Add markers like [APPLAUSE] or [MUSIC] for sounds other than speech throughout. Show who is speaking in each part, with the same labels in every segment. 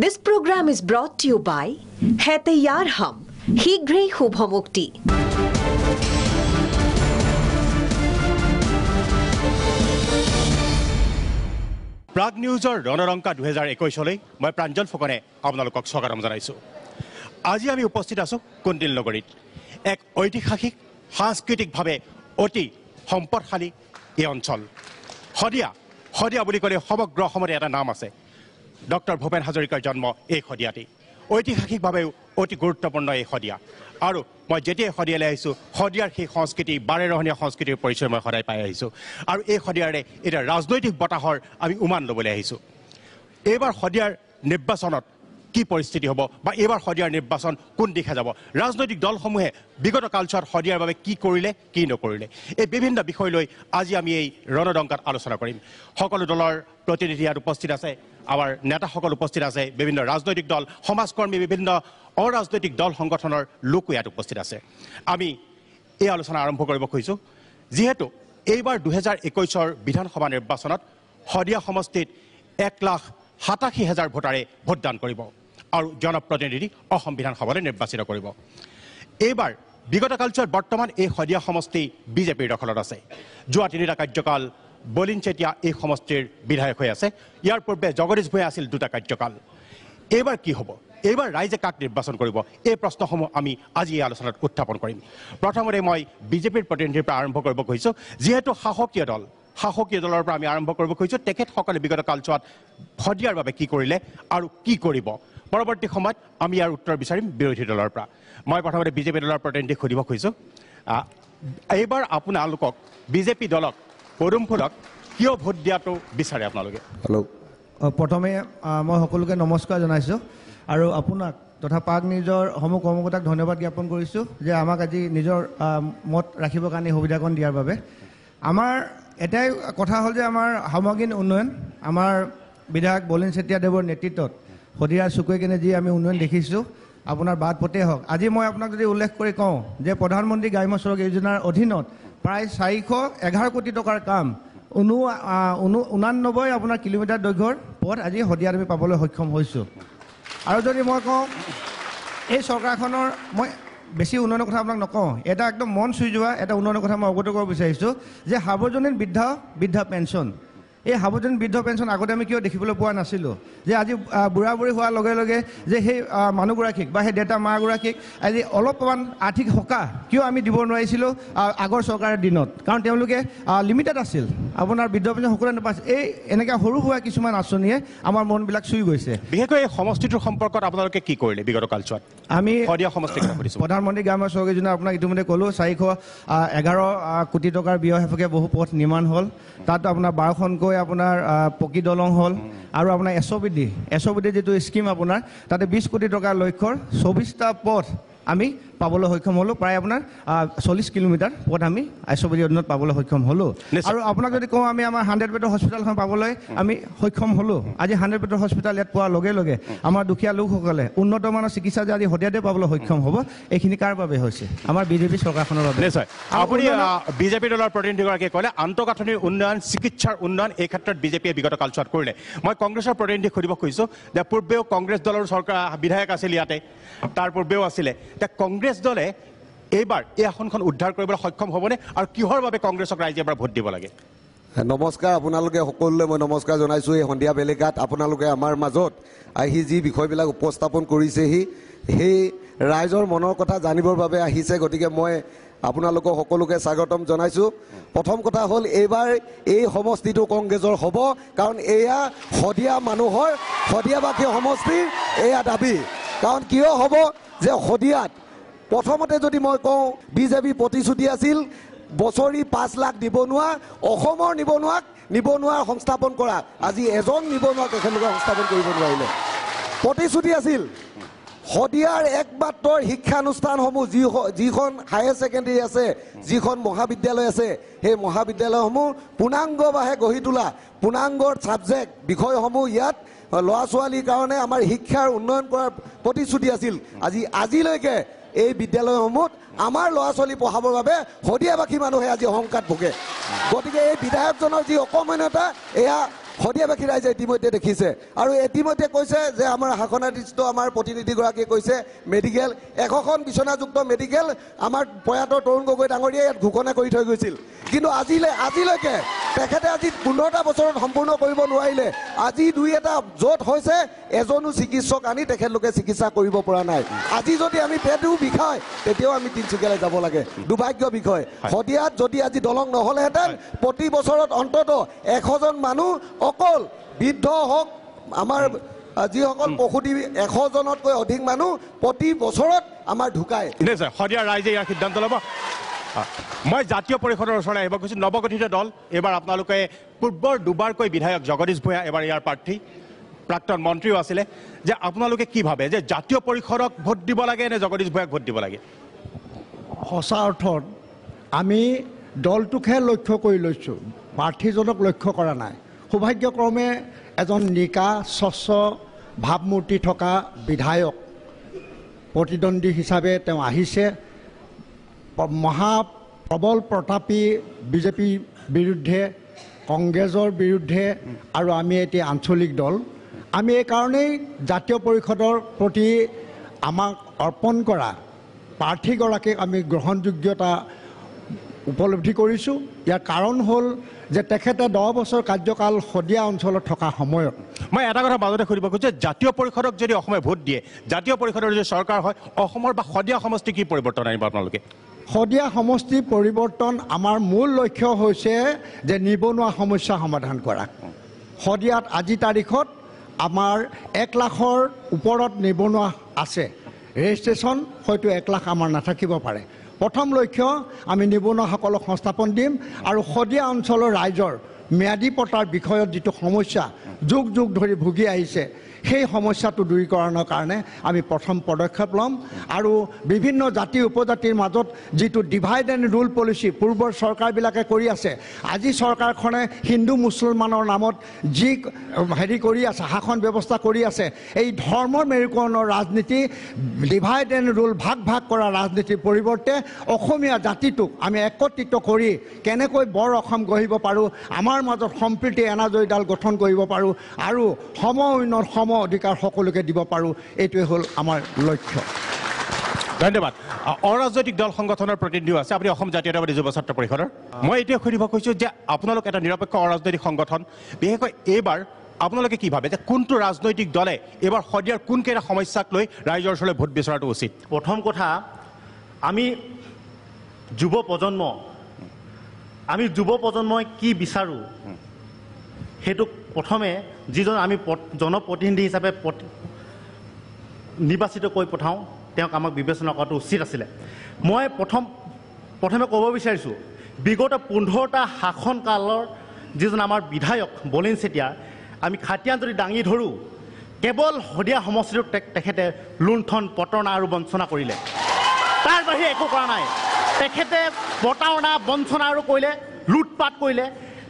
Speaker 1: this program is brought to you by হেতে ইয়াৰ হাম শীঘ্ৰেই শুভ মুক্তি
Speaker 2: প্ৰাগ নিউজৰ ৰণৰংকা দুহেজাৰ একৈছলৈ মই প্ৰাঞ্জল ফুকনে আপোনালোকক স্বাগতম জনাইছোঁ আজি আমি উপস্থিত আছোঁ কুণ্ডিল নগৰীত এক ঐতিহাসিক সাংস্কৃতিকভাৱে অতি সম্পদশালী এই অঞ্চল শদিয়া শদিয়া বুলি ক'লে সমগ্ৰ অসমতে এটা নাম আছে ডক্টৰ ভূপেন হাজৰিকাৰ জন্ম এই শদিয়াতেই ঐতিহাসিকভাৱেও অতি গুৰুত্বপূৰ্ণ এই শদিয়া আৰু মই যেতিয়াই শদিয়ালৈ আহিছোঁ শদিয়াৰ সেই সংস্কৃতি বাৰে বাৰেৰহণীয়া সংস্কৃতিৰ পৰিচয় মই সদায় পাই আহিছোঁ আৰু এই শদিয়াৰে এতিয়া ৰাজনৈতিক বতাহৰ আমি উমান ল'বলৈ আহিছোঁ এইবাৰ শদিয়াৰ নিৰ্বাচনত কি পৰিস্থিতি হ'ব বা এইবাৰ শদিয়াৰ নিৰ্বাচন কোন দিশে যাব ৰাজনৈতিক দলসমূহে বিগত কালচোৱাত শদিয়াৰ বাবে কি কৰিলে কি নকৰিলে এই বিভিন্ন বিষয় লৈ আজি আমি এই ৰণদংকাত আলোচনা কৰিম সকলো দলৰ প্ৰতিনিধি ইয়াত উপস্থিত আছে আমাৰ নেতাসকল উপস্থিত আছে বিভিন্ন ৰাজনৈতিক দল সমাজকৰ্মী বিভিন্ন অৰাজনৈতিক দল সংগঠনৰ লোকো ইয়াত উপস্থিত আছে আমি এই আলোচনা আৰম্ভ কৰিব খুজিছোঁ যিহেতু এইবাৰ দুহেজাৰ একৈছৰ বিধানসভা নিৰ্বাচনত শদিয়া সমষ্টিত এক লাখ সাতাশী হেজাৰ ভোটাৰে ভোটদান কৰিব আৰু জনপ্ৰতিনিধি অসম বিধানসভালৈ নিৰ্বাচিত কৰিব এইবাৰ বিগত কালচোৱাত বৰ্তমান এই শদিয়া সমষ্টি বিজেপিৰ দখলত আছে যোৱা তিনিটা কাৰ্যকাল বলিন চেতিয়া এই সমষ্টিৰ বিধায়ক হৈ আছে ইয়াৰ পূৰ্বে জগদীশ ভূঞা আছিল দুটা কাৰ্যকাল এইবাৰ কি হ'ব এইবাৰ ৰাইজে কাক নিৰ্বাচন কৰিব এই প্ৰশ্নসমূহ আমি আজি এই আলোচনাত উত্থাপন কৰিম প্ৰথমতে মই বিজেপিৰ প্ৰতিনিধিৰ পৰা আৰম্ভ কৰিব খুজিছোঁ যিহেতু শাসকীয় দল শাসকীয় দলৰ পৰা আমি আৰম্ভ কৰিব খুজিছোঁ তেখেতসকলে বিগত কালচোৱাত শদিয়াৰ বাবে কি কৰিলে আৰু কি কৰিব পৰৱৰ্তী সময়ত আমি ইয়াৰ উত্তৰ বিচাৰিম বিৰোধী দলৰ পৰা মই প্ৰথমতে বিজেপি দলৰ প্ৰতিনিধি সুধিব খুজিছোঁ এইবাৰ আপোনালোকক বিজেপি দলক পদুমফুলক কিয় ভোট দিয়াটো বিচাৰে আপোনালোকে
Speaker 3: হেল্ল' প্ৰথমে মই সকলোকে নমস্কাৰ জনাইছোঁ আৰু আপোনাক তথা পাক নিউজৰ সমূহ কৰ্মকৰ্তাক ধন্যবাদ জ্ঞাপন কৰিছোঁ যে আমাক আজি নিজৰ মত ৰাখিবৰ কাৰণে সুবিধাকণ দিয়াৰ বাবে আমাৰ এটাই কথা হ'ল যে আমাৰ সামগ্ৰীন উন্নয়ন আমাৰ বিধায়ক বলিন চেতিয়াদেৱৰ নেতৃত্বত সদিৰাজ চুকৈ কেনে যি আমি উন্নয়ন দেখিছোঁ আপোনাৰ বাট পথেই হওক আজি মই আপোনাক যদি উল্লেখ কৰি কওঁ যে প্ৰধানমন্ত্ৰী গ্ৰাম্য চৰক যোজনাৰ অধীনত প্ৰায় চাৰিশ এঘাৰ কোটি টকাৰ কাম ঊনো ঊনো ঊনান্নব্বৈ আপোনাৰ কিলোমিটাৰ দৈৰ্ঘ্যৰ পথ আজি শদিয়াত আমি পাবলৈ সক্ষম হৈছোঁ আৰু যদি মই কওঁ এই চৰকাৰখনৰ মই বেছি উন্নয়নৰ কথা আপোনাক নকওঁ এটা একদম মন চুই যোৱা এটা উন্নয়নৰ কথা মই অৱগত কৰিব বিচাৰিছোঁ যে সাৰ্বজনীন বৃদ্ধ বৃদ্ধা পেঞ্চন এই সাৱধান বৃদ্ধ পেঞ্চন আগতে আমি কিয় দেখিবলৈ পোৱা নাছিলোঁ যে আজি বুঢ়া বুঢ়ী হোৱাৰ লগে লগে যে সেই মানুহগৰাকীক বা সেই দেউতা মাগৰাকীক আজি অলপমান আৰ্থিক সকাহ কিয় আমি দিব নোৱাৰিছিলোঁ আগৰ চৰকাৰৰ দিনত কাৰণ তেওঁলোকে লিমিটেড আছিল আপোনাৰ বৃদ্ধ পেঞ্চন সকলোৱে নাপাইছিল এই এনেকৈ সৰু সুৰা কিছুমান আঁচনিয়ে আমাৰ মনবিলাক চুই গৈছে বিশেষকৈ
Speaker 2: এই সমষ্টিটোৰ সম্পৰ্কত আপোনালোকে কি কৰিলে বিগত কালচোৱাত
Speaker 3: আমি প্ৰধানমন্ত্ৰী গ্ৰাম্য চৌক যোজনা আপোনাক ইতিমধ্যে ক'লোঁ চাৰিশ এঘাৰ কোটি টকাৰ ব্যয় হেফকে বহু পথ নিৰ্মাণ হ'ল তাত আপোনাৰ বাৰখনকৈ হৈ আপোনাৰ পকী দলং হ'ল আৰু আপোনাৰ S O' P D S O' P D যিটো স্কীম আপোনাৰ তাতে বিছ কোটি টকাৰ লক্ষ্যৰ চৌবিছটা পথ আমি পাবলৈ সক্ষম হ'লোঁ প্ৰায় আপোনাৰ চল্লিছ কিলোমিটাৰ পথ আমি আইচবিৰ অধীনত পাবলৈ সক্ষম হ'লোঁ আৰু আপোনাক যদি কওঁ আমি আমাৰ হাণ্ড্ৰেড বেডৰ হস্পিটেলখন পাবলৈ আমি সক্ষম হ'লোঁ আজি হাণ্ড্ৰেড বেডৰ হস্পিটেল ইয়াত পোৱাৰ লগে লগে আমাৰ দুখীয়া লোকসকলে উন্নত মানৰ চিকিৎসা যে আজি সদায়তে পাবলৈ সক্ষম হ'ব এইখিনি কাৰ বাবে হৈছে আমাৰ বিজেপি চৰকাৰখনৰ বাবে আপুনি
Speaker 2: বিজেপি দলৰ প্ৰতিনিধিগৰাকীয়ে ক'লে আন্তঃগাঁথনিৰ উন্নয়ন চিকিৎসাৰ উন্নয়ন এই ক্ষেত্ৰত বিজেপিয়ে বিগত কালচোৱাত কৰিলে মই কংগ্ৰেছৰ প্ৰতিনিধিক সুধিব খুজিছোঁ যে পূৰ্বেও কংগ্ৰেছ দলৰ চৰকাৰ বিধায়ক আছিল ইয়াতে তাৰ পূৰ্বেও আছিলে কংগ্ৰেছ দলে এইবাৰ এই আসনখন উদ্ধাৰ কৰিবলৈ সক্ষম হ'বনে আৰু কিহৰ বাবে কংগ্ৰেছক ৰাইজে এবাৰ ভোট দিব লাগে
Speaker 4: নমস্কাৰ আপোনালোকে সকলোলৈ মই নমস্কাৰ জনাইছোঁ এই সন্ধিয়া বেলেগাত আপোনালোকে আমাৰ মাজত আহি যি বিষয়বিলাক উপস্থাপন কৰিছেহি সেই ৰাইজৰ মনৰ কথা জানিবৰ বাবে আহিছে গতিকে মই আপোনালোকক সকলোকে স্বাগতম জনাইছোঁ প্ৰথম কথা হ'ল এইবাৰ এই সমষ্টিটো কংগ্ৰেছৰ হ'ব কাৰণ এয়া শদিয়া মানুহৰ সদীয়াবাসী সমষ্টিৰ এয়া দাবী কাৰণ কিয় হ'ব যে শদিয়াত প্ৰথমতে যদি মই কওঁ বিজেপি প্ৰতিশ্ৰুতি আছিল বছৰি পাঁচ লাখ নিবনুৱা অসমৰ নিবনুৱাক নিবনুৱাৰ সংস্থাপন কৰা আজি এজন নিবনুৱাক তেখেতলোকে সংস্থাপন কৰিব নোৱাৰিলে প্ৰতিশ্ৰুতি আছিল শদিয়াৰ একমাত্ৰ শিক্ষানুষ্ঠানসমূহ যি যিখন হায়াৰ ছেকেণ্ডেৰী আছে যিখন মহাবিদ্যালয় আছে সেই মহাবিদ্যালয়সমূহ পূৰ্ণাংগভাৱে গঢ়ি তোলা পূৰ্ণাংগৰ ছাবজেক্ট বিষয়সমূহ ইয়াত ল'ৰা ছোৱালীৰ কাৰণে আমাৰ শিক্ষাৰ উন্নয়ন কৰাৰ প্ৰতিশ্ৰুতি আছিল আজি আজিলৈকে এই বিদ্যালয়সমূহ আমাৰ ল'ৰা ছোৱালী পঢ়াবৰ বাবে শদিয়াবাসী মানুহে আজি শংকাত ভোগে গতিকে এই বিধায়কজনৰ যি অকমান্যতা এয়া শদিয়াবাসী ৰাইজে ইতিমধ্যে দেখিছে আৰু ইতিমধ্যে কৈছে যে আমাৰ শাসনাধিষ্ঠ আমাৰ প্ৰতিনিধিগৰাকীয়ে কৈছে মেডিকেল এশখন বিচনাযুক্ত মেডিকেল আমাৰ প্ৰয়াত তৰুণ গগৈ ডাঙৰীয়াই ইয়াত ঘোষণা কৰি থৈ গৈছিল কিন্তু আজিলৈ আজিলৈকে তেখেতে আজি পোন্ধৰটা বছৰত সম্পূৰ্ণ কৰিব নোৱাৰিলে আজি দুই এটা য'ত হৈছে এজনো চিকিৎসক আনি তেখেতলোকে চিকিৎসা কৰিব পৰা নাই আজি যদি আমি পেটো বিষয় তেতিয়াও আমি তিনিচুকীয়ালৈ যাব লাগে দুৰ্ভাগ্য বিষয় শদিয়াত যদি আজি দলং নহ'লেহেঁতেন প্ৰতি বছৰত অন্ততঃ এশজন মানুহ অকল বৃদ্ধ হওক আমাৰ যিসকল প্ৰসূতি এশজনতকৈ অধিক মানুহ প্ৰতি বছৰত আমাৰ ঢুকায়
Speaker 2: শদিয়া ৰাইজে ইয়াৰ সিদ্ধান্ত ল'ব মই জাতীয় পৰিষদৰ ওচৰলৈ আহিব খুজিছোঁ নৱগঠিত দল এইবাৰ আপোনালোকে পূৰ্বৰ দুবাৰকৈ বিধায়ক জগদীশ ভূঞা এইবাৰ ইয়াৰ প্ৰাৰ্থী প্ৰাক্তন মন্ত্ৰীও আছিলে যে আপোনালোকে কি ভাবে যে জাতীয় পৰিষদক ভোট দিব লাগে নে জগদীশ ভূঞাক ভোট দিব লাগে
Speaker 5: সঁচা অৰ্থত আমি দলটোকহে লক্ষ্য কৰি লৈছোঁ প্ৰাৰ্থীজনক লক্ষ্য কৰা নাই সৌভাগ্যক্ৰমে এজন নিকা স্বচ্ছ ভাৱমূৰ্তি থকা বিধায়ক প্ৰতিদ্বন্দ্বী হিচাপে তেওঁ আহিছে মহা প্ৰবল প্ৰতাপী বিজেপিৰ বিৰুদ্ধে কংগ্ৰেছৰ বিৰুদ্ধে আৰু আমি এটি আঞ্চলিক দল আমি এইকাৰণেই জাতীয় পৰিষদৰ প্ৰতি আমাক অৰ্পণ কৰা প্ৰাৰ্থীগৰাকীক আমি গ্ৰহণযোগ্যতা উপলব্ধি কৰিছোঁ ইয়াৰ কাৰণ হ'ল যে তেখেতে দহ বছৰ কাৰ্যকাল শদিয়া অঞ্চলত থকা সময়ত মই এটা
Speaker 2: কথা মাজতে সুধিব খোজোঁ যে
Speaker 5: জাতীয় পৰিষদক
Speaker 2: যদি অসমে ভোট দিয়ে জাতীয় পৰিষদৰ যদি চৰকাৰ হয় অসমৰ বা শদিয়া সমষ্টি কি পৰিৱৰ্তন আনিব আপোনালোকে
Speaker 5: শদিয়া সমষ্টি পৰিৱৰ্তন আমাৰ মূল লক্ষ্য হৈছে যে নিবনুৱা সমস্যা সমাধান কৰা শদিয়াত আজি তাৰিখত আমাৰ এক লাখৰ ওপৰত নিবনুৱা আছে ৰেজিষ্ট্ৰেশ্যন হয়তো এক লাখ আমাৰ নাথাকিব পাৰে প্ৰথম লক্ষ্য আমি নিবনুৱাসকলক সংস্থাপন দিম আৰু সদিয়া অঞ্চলৰ ৰাইজৰ ম্যাদী পতাৰ বিষয়ত যিটো সমস্যা যুগ যুগ ধৰি ভুগি আহিছে সেই সমস্যাটো দূৰীকৰণৰ কাৰণে আমি প্ৰথম পদক্ষেপ ল'ম আৰু বিভিন্ন জাতি উপজাতিৰ মাজত যিটো ডিভাইড এণ্ড ৰুল পলিচি পূৰ্বৰ চৰকাৰবিলাকে কৰি আছে আজি চৰকাৰখনে হিন্দু মুছলমানৰ নামত যি হেৰি কৰি আছে শাসন ব্যৱস্থা কৰি আছে এই ধৰ্মৰ মেৰুকৰণৰ ৰাজনীতি ডিভাইড এণ্ড ৰুল ভাগ ভাগ কৰা ৰাজনীতিৰ পৰিৱৰ্তে অসমীয়া জাতিটোক আমি একত্ৰিত কৰি কেনেকৈ বৰ অসম গঢ়িব পাৰোঁ আমাৰ মাজত সম্প্ৰীতি এনাজৰীডাল গঠন কৰিব পাৰোঁ আৰু সম উন্নয়ন সম সম অধিকাৰ সকলোকে দিব পাৰোঁ এইটোৱে হ'ল আমাৰ লক্ষ্য
Speaker 2: ধন্যবাদ অৰাজনৈতিক দল সংগঠনৰ প্ৰতিনিধিও আছে আপুনি অসম জাতীয়তাবাদী যুৱ ছাত্ৰ পৰিষদৰ মই এতিয়া সুধিব খুজিছোঁ যে আপোনালোক এটা নিৰপেক্ষ অৰাজনৈতিক সংগঠন বিশেষকৈ এইবাৰ আপোনালোকে কি ভাবে যে কোনটো ৰাজনৈতিক দলে এইবাৰ সদিয়াৰ কোনকেইটা সমস্যাক লৈ ৰাইজৰ ওচৰলৈ ভোট বিচৰাটো উচিত প্ৰথম কথা আমি যুৱ প্ৰজন্ম আমি যুৱ প্ৰজন্মই কি বিচাৰো
Speaker 6: সেইটো প্ৰথমে যিজন আমি জনপ্ৰতিনিধি হিচাপে নিৰ্বাচিত কৰি পঠাওঁ তেওঁক আমাক বিবেচনা কৰাটো উচিত আছিলে মই প্ৰথম প্ৰথমে ক'ব বিচাৰিছোঁ বিগত পোন্ধৰটা শাসনকালৰ যিজন আমাৰ বিধায়ক বলিন চেতিয়া আমি খাটিয়ান যদি দাঙি ধৰোঁ কেৱল শদিয়া সমষ্টিটোত তেখেতে লুণ্ঠন প্ৰতাৰণা আৰু বঞ্চনা কৰিলে তাৰ বাহিৰে একো কৰা নাই তেখেতে প্ৰতাৰণা বঞ্চনা আৰু কৰিলে লুটপাট কৰিলে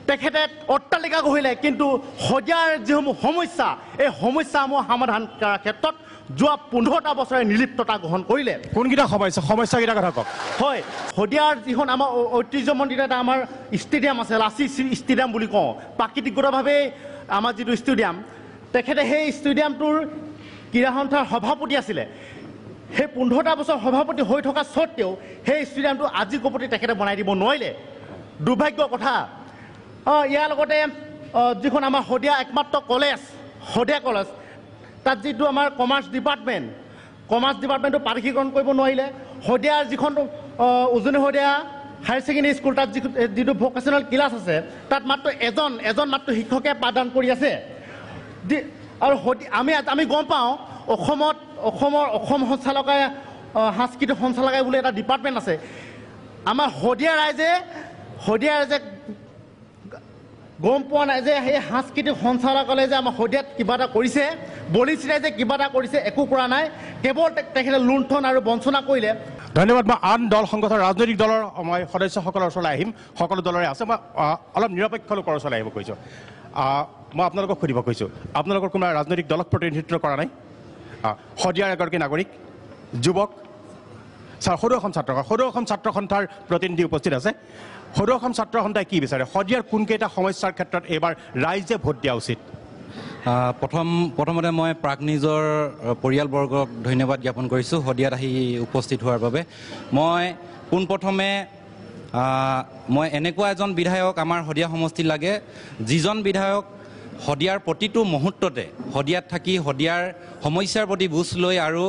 Speaker 6: তেখেতে অট্টালিকা গঢ়িলে কিন্তু সজাৰ যিসমূহ সমস্যা এই সমস্যাসমূহ সমাধান কৰাৰ ক্ষেত্ৰত যোৱা পোন্ধৰটা বছৰে নিলিপ্ততা গ্ৰহণ কৰিলে কোনকেইটা সমস্যা সমস্যাকেইটা কথা কওক হয় শদিয়াৰ যিখন আমাৰ ঐতিহ্যমণ্ডিত এটা আমাৰ ষ্টেডিয়াম আছে লাচি ষ্টেডিয়াম বুলি কওঁ প্ৰাকৃতিকগতভাৱেই আমাৰ যিটো ষ্টেডিয়াম তেখেতে সেই ষ্টেডিয়ামটোৰ ক্ৰীড়া সন্থাৰ সভাপতি আছিলে সেই পোন্ধৰটা বছৰ সভাপতি হৈ থকা স্বত্তেও সেই ষ্টেডিয়ামটো আজি কপতি তেখেতে বনাই দিব নোৱাৰিলে দুৰ্ভাগ্যৰ কথা ইয়াৰ লগতে যিখন আমাৰ শদিয়া একমাত্ৰ কলেজ শদিয়া কলেজ তাত যিটো আমাৰ কমাৰ্চ ডিপাৰ্টমেণ্ট কমাৰ্চ ডিপাৰ্টমেণ্টটো পাৰিশীকৰণ কৰিব নোৱাৰিলে শদিয়াৰ যিখন উজনি শদিয়া হায়াৰ ছেকেণ্ডেৰী স্কুল তাত যিটো ভকেচনেল ক্লাছ আছে তাত মাত্ৰ এজন এজন মাত্ৰ শিক্ষকে পাঠদান কৰি আছে আৰু আমি আমি গম পাওঁ অসমত অসমৰ অসম সঞ্চালকে সাংস্কৃতিক সঞ্চালকে বুলি এটা ডিপাৰ্টমেণ্ট আছে আমাৰ শদিয়া ৰাইজে শদিয়া ৰাইজে গম পোৱা নাই যে সেই সাংস্কৃতিক সঞ্চালকালয়ে যে আমাৰ শদিয়াত কিবা এটা কৰিছে বলিছিলে যে কিবা এটা কৰিছে একো কৰা নাই কেৱল তেখেতে লুণ্ঠন আৰু বঞ্চনা কৰিলে
Speaker 2: ধন্যবাদ মই আন দল সংগঠন ৰাজনৈতিক দলৰ মই সদস্যসকলৰ ওচৰলৈ আহিম সকলো দলৰে আছে মই অলপ নিৰপেক্ষ লোকৰ ওচৰলৈ আহিব খুজিছোঁ মই আপোনালোকক সুধিব খুজিছোঁ আপোনালোকৰ কোনো ৰাজনৈতিক দলক প্ৰতিনিধিত্ব কৰা নাই শদিয়াৰ এগৰাকী নাগৰিক যুৱক ছাৰ সদৌ অসম ছাত্ৰ সদৌ অসম ছাত্ৰ সন্থাৰ প্ৰতিনিধি উপস্থিত আছে সদৌ অসম ছাত্ৰ সন্থাই কি বিচাৰে শদিয়াৰ কোনকেইটা সমস্যাৰ ক্ষেত্ৰত এইবাৰ ৰাইজে ভোট দিয়া উচিত
Speaker 7: প্ৰথম প্ৰথমতে মই প্ৰাগ নিজৰ পৰিয়ালবৰ্গক ধন্যবাদ জ্ঞাপন কৰিছোঁ শদিয়াত আহি উপস্থিত হোৱাৰ বাবে মই পোনপ্ৰথমে মই এনেকুৱা এজন বিধায়ক আমাৰ শদিয়া সমষ্টিত লাগে যিজন বিধায়ক শদিয়াৰ প্ৰতিটো মুহূৰ্ততে শদিয়াত থাকি শদিয়াৰ সমস্যাৰ প্ৰতি বুজ লৈ আৰু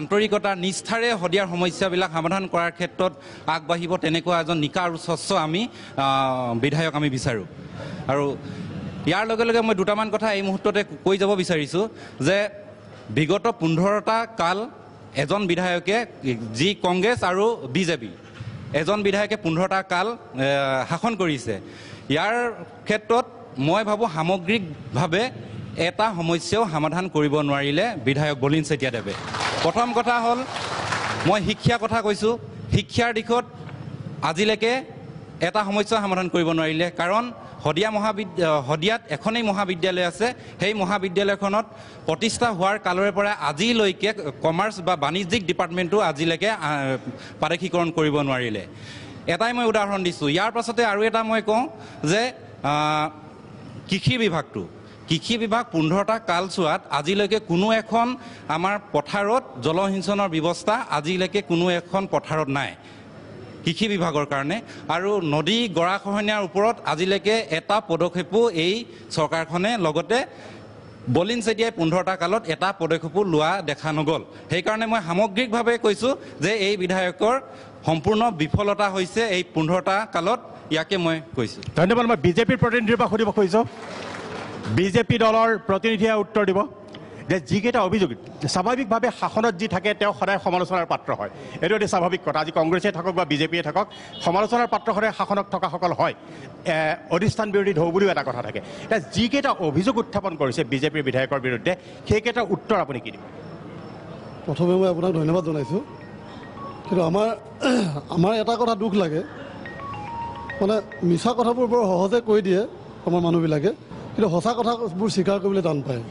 Speaker 7: আন্তৰিকতা নিষ্ঠাৰে শদিয়াৰ সমস্যাবিলাক সমাধান কৰাৰ ক্ষেত্ৰত আগবাঢ়িব তেনেকুৱা এজন নিকা আৰু স্বচ্ছ আমি বিধায়ক আমি বিচাৰোঁ আৰু ইয়াৰ লগে লগে মই দুটামান কথা এই মুহূৰ্ততে কৈ যাব বিচাৰিছোঁ যে বিগত পোন্ধৰটা কাল এজন বিধায়কে যি কংগ্ৰেছ আৰু বি জে পি এজন বিধায়কে পোন্ধৰটা কাল শাসন কৰিছে ইয়াৰ ক্ষেত্ৰত মই ভাবোঁ সামগ্ৰিকভাৱে এটা সমস্যাও সমাধান কৰিব নোৱাৰিলে বিধায়ক বলিন চেতিয়াদেৱে প্ৰথম কথা হ'ল মই শিক্ষাৰ কথা কৈছোঁ শিক্ষাৰ দিশত আজিলৈকে এটা সমস্যা সমাধান কৰিব নোৱাৰিলে কাৰণ শদিয়া মহাবিদ্যালয় শদিয়াত এখনেই মহাবিদ্যালয় আছে সেই মহাবিদ্যালয়খনত প্ৰতিষ্ঠা হোৱাৰ কালৰে পৰা আজিলৈকে কমাৰ্চ বা বাণিজ্যিক ডিপাৰ্টমেণ্টটো আজিলৈকে প্ৰাদেশীকৰণ কৰিব নোৱাৰিলে এটাই মই উদাহৰণ দিছোঁ ইয়াৰ পাছতে আৰু এটা মই কওঁ যে কৃষি বিভাগটো কৃষি বিভাগ পোন্ধৰটা কালচোৱাত আজিলৈকে কোনো এখন আমাৰ পথাৰত জলসিঞ্চনৰ ব্যৱস্থা আজিলৈকে কোনো এখন পথাৰত নাই কৃষি বিভাগৰ কাৰণে আৰু নদী গৰাখহনীয়াৰ ওপৰত আজিলৈকে এটা পদক্ষেপো এই চৰকাৰখনে লগতে বলিন চেতিয়াই পোন্ধৰটা কালত এটা পদক্ষেপো লোৱা দেখা নগ'ল সেইকাৰণে মই সামগ্ৰিকভাৱে কৈছোঁ যে এই বিধায়কৰ সম্পূৰ্ণ বিফলতা হৈছে এই পোন্ধৰটা কালত ইয়াকে মই কৈছোঁ
Speaker 2: ধন্যবাদ মই বিজেপিৰ প্ৰতিনিধিৰ পৰা সুধিব খুজিছোঁ বিজেপি দলৰ প্ৰতিনিধিয়ে উত্তৰ দিব যে যিকেইটা অভিযোগ স্বাভাৱিকভাৱে শাসনত যি থাকে তেওঁ সদায় সমালোচনাৰ পাত্ৰ হয় এইটো এটি স্বাভাৱিক কথা আজি কংগ্ৰেছে থাকক বা বিজেপিয়ে থাকক সমালোচনাৰ পাত্ৰ সদায় শাসনত থকাসকল হয় অধিষ্ঠান বিৰোধী ঢৌ বুলিও এটা কথা থাকে এতিয়া যিকেইটা অভিযোগ উত্থাপন কৰিছে বিজেপিৰ বিধায়কৰ বিৰুদ্ধে সেইকেইটা উত্তৰ
Speaker 8: আপুনি কি দিব প্ৰথমে মই আপোনাক ধন্যবাদ জনাইছোঁ কিন্তু আমাৰ আমাৰ এটা কথা দুখ লাগে মানে মিছা কথাবোৰ বৰ সহজে কৈ দিয়ে আমাৰ মানুহবিলাকে কিন্তু সঁচা কথাবোৰ স্বীকাৰ কৰিবলৈ টান পায়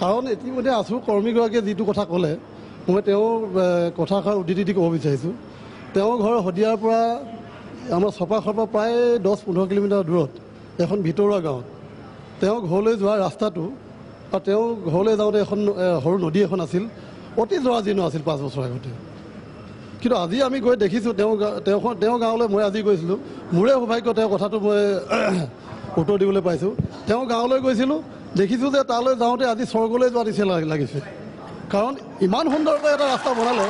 Speaker 8: কাৰণ ইতিমধ্যে আছো কৰ্মীগৰাকীয়ে যিটো কথা ক'লে মই তেওঁৰ কথাষাৰ উদ্ধৃতি দি ক'ব বিচাৰিছোঁ তেওঁৰ ঘৰ শদিয়াৰ পৰা আমাৰ ছপাখৰ পৰা প্ৰায় দহ পোন্ধৰ কিলোমিটাৰ দূৰত এখন ভিতৰুৱা গাঁৱত তেওঁ ঘৰলৈ যোৱা ৰাস্তাটো বা তেওঁ ঘৰলৈ যাওঁতে এখন সৰু নদী এখন আছিল অতি জৰাজীৰ্ণ আছিল পাঁচ বছৰ আগতে কিন্তু আজি আমি গৈ দেখিছোঁ তেওঁ তেওঁ তেওঁ গাঁৱলৈ মই আজি গৈছিলোঁ মোৰে সৌভাগ্য তেওঁ কথাটো মই [CLEARS THROAT] উত্তৰ দিবলৈ পাইছোঁ তেওঁ গাঁৱলৈ গৈছিলোঁ দেখিছোঁ যে তালৈ যাওঁতে আজি স্বৰ্গলৈ যোৱা নিচিনা লাগিছে কাৰণ ইমান সুন্দৰকৈ এটা ৰাস্তা বনালে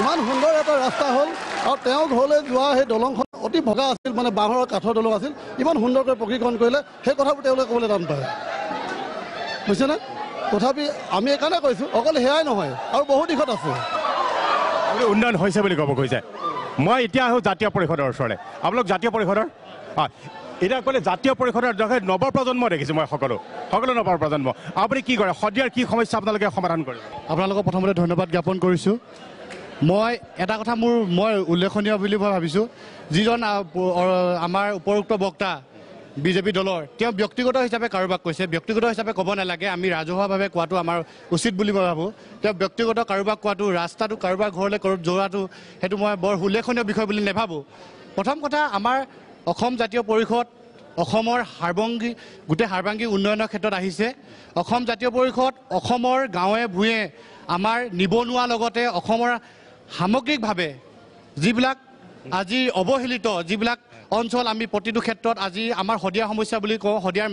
Speaker 8: ইমান সুন্দৰ এটা ৰাস্তা হ'ল আৰু তেওঁ ঘৰলৈ যোৱা সেই দলংখন অতি ভগা আছিল মানে বাঁহৰ কাঠৰ দলং আছিল ইমান সুন্দৰকৈ প্ৰশিক্ষণ কৰিলে সেই কথাবোৰ তেওঁলোকে ক'বলৈ টান পায় বুজিছেনে তথাপি আমি এইকাৰণে কৈছোঁ অকল সেয়াই নহয় আৰু বহু দিশত আছে উন্নয়ন হৈছে বুলি ক'ব খুজিছে
Speaker 2: মই এতিয়া আহোঁ জাতীয় পৰিষদৰ ওচৰলৈ আপোনালোক জাতীয় পৰিষদৰ এতিয়া ক'লে জাতীয় পৰিষদৰ জৰিয়তে নৱপ্ৰজন্ম দেখিছোঁ মই সকলো সকলো নৱপ্ৰজন্ম আপুনি কি কৰে শদিয়াৰ কি সমস্যা আপোনালোকে সমাধান কৰে
Speaker 1: আপোনালোকক প্ৰথমতে ধন্যবাদ জ্ঞাপন কৰিছোঁ মই এটা কথা মোৰ মই উল্লেখনীয় বুলি মই ভাবিছোঁ যিজন আমাৰ উপৰোক্ত বক্তা বিজেপি দলৰ তেওঁ ব্যক্তিগত হিচাপে কাৰোবাক কৈছে ব্যক্তিগত হিচাপে ক'ব নালাগে আমি ৰাজহুৱাভাৱে কোৱাটো আমাৰ উচিত বুলি মই ভাবোঁ তেওঁ ব্যক্তিগত কাৰোবাক কোৱাটো ৰাস্তাটো কাৰোবাৰ ঘৰলৈ কৰোঁ যোৱাটো সেইটো মই বৰ উল্লেখনীয় বিষয় বুলি নেভাবোঁ প্ৰথম কথা আমাৰ অসম জাতীয় পৰিষদ অসমৰ সাৰ্বাংগী গোটেই সাৰ্বাংগী উন্নয়নৰ ক্ষেত্ৰত আহিছে অসম জাতীয় পৰিষদ অসমৰ গাঁৱে ভূঞে আমাৰ নিবনুৱাৰ লগতে অসমৰ সামগ্ৰিকভাৱে যিবিলাক আজি অৱহেলিত যিবিলাক অঞ্চল আমি প্ৰতিটো ক্ষেত্ৰত আজি আমাৰ শদিয়া সমস্যা বুলি কওঁ শদিয়াৰ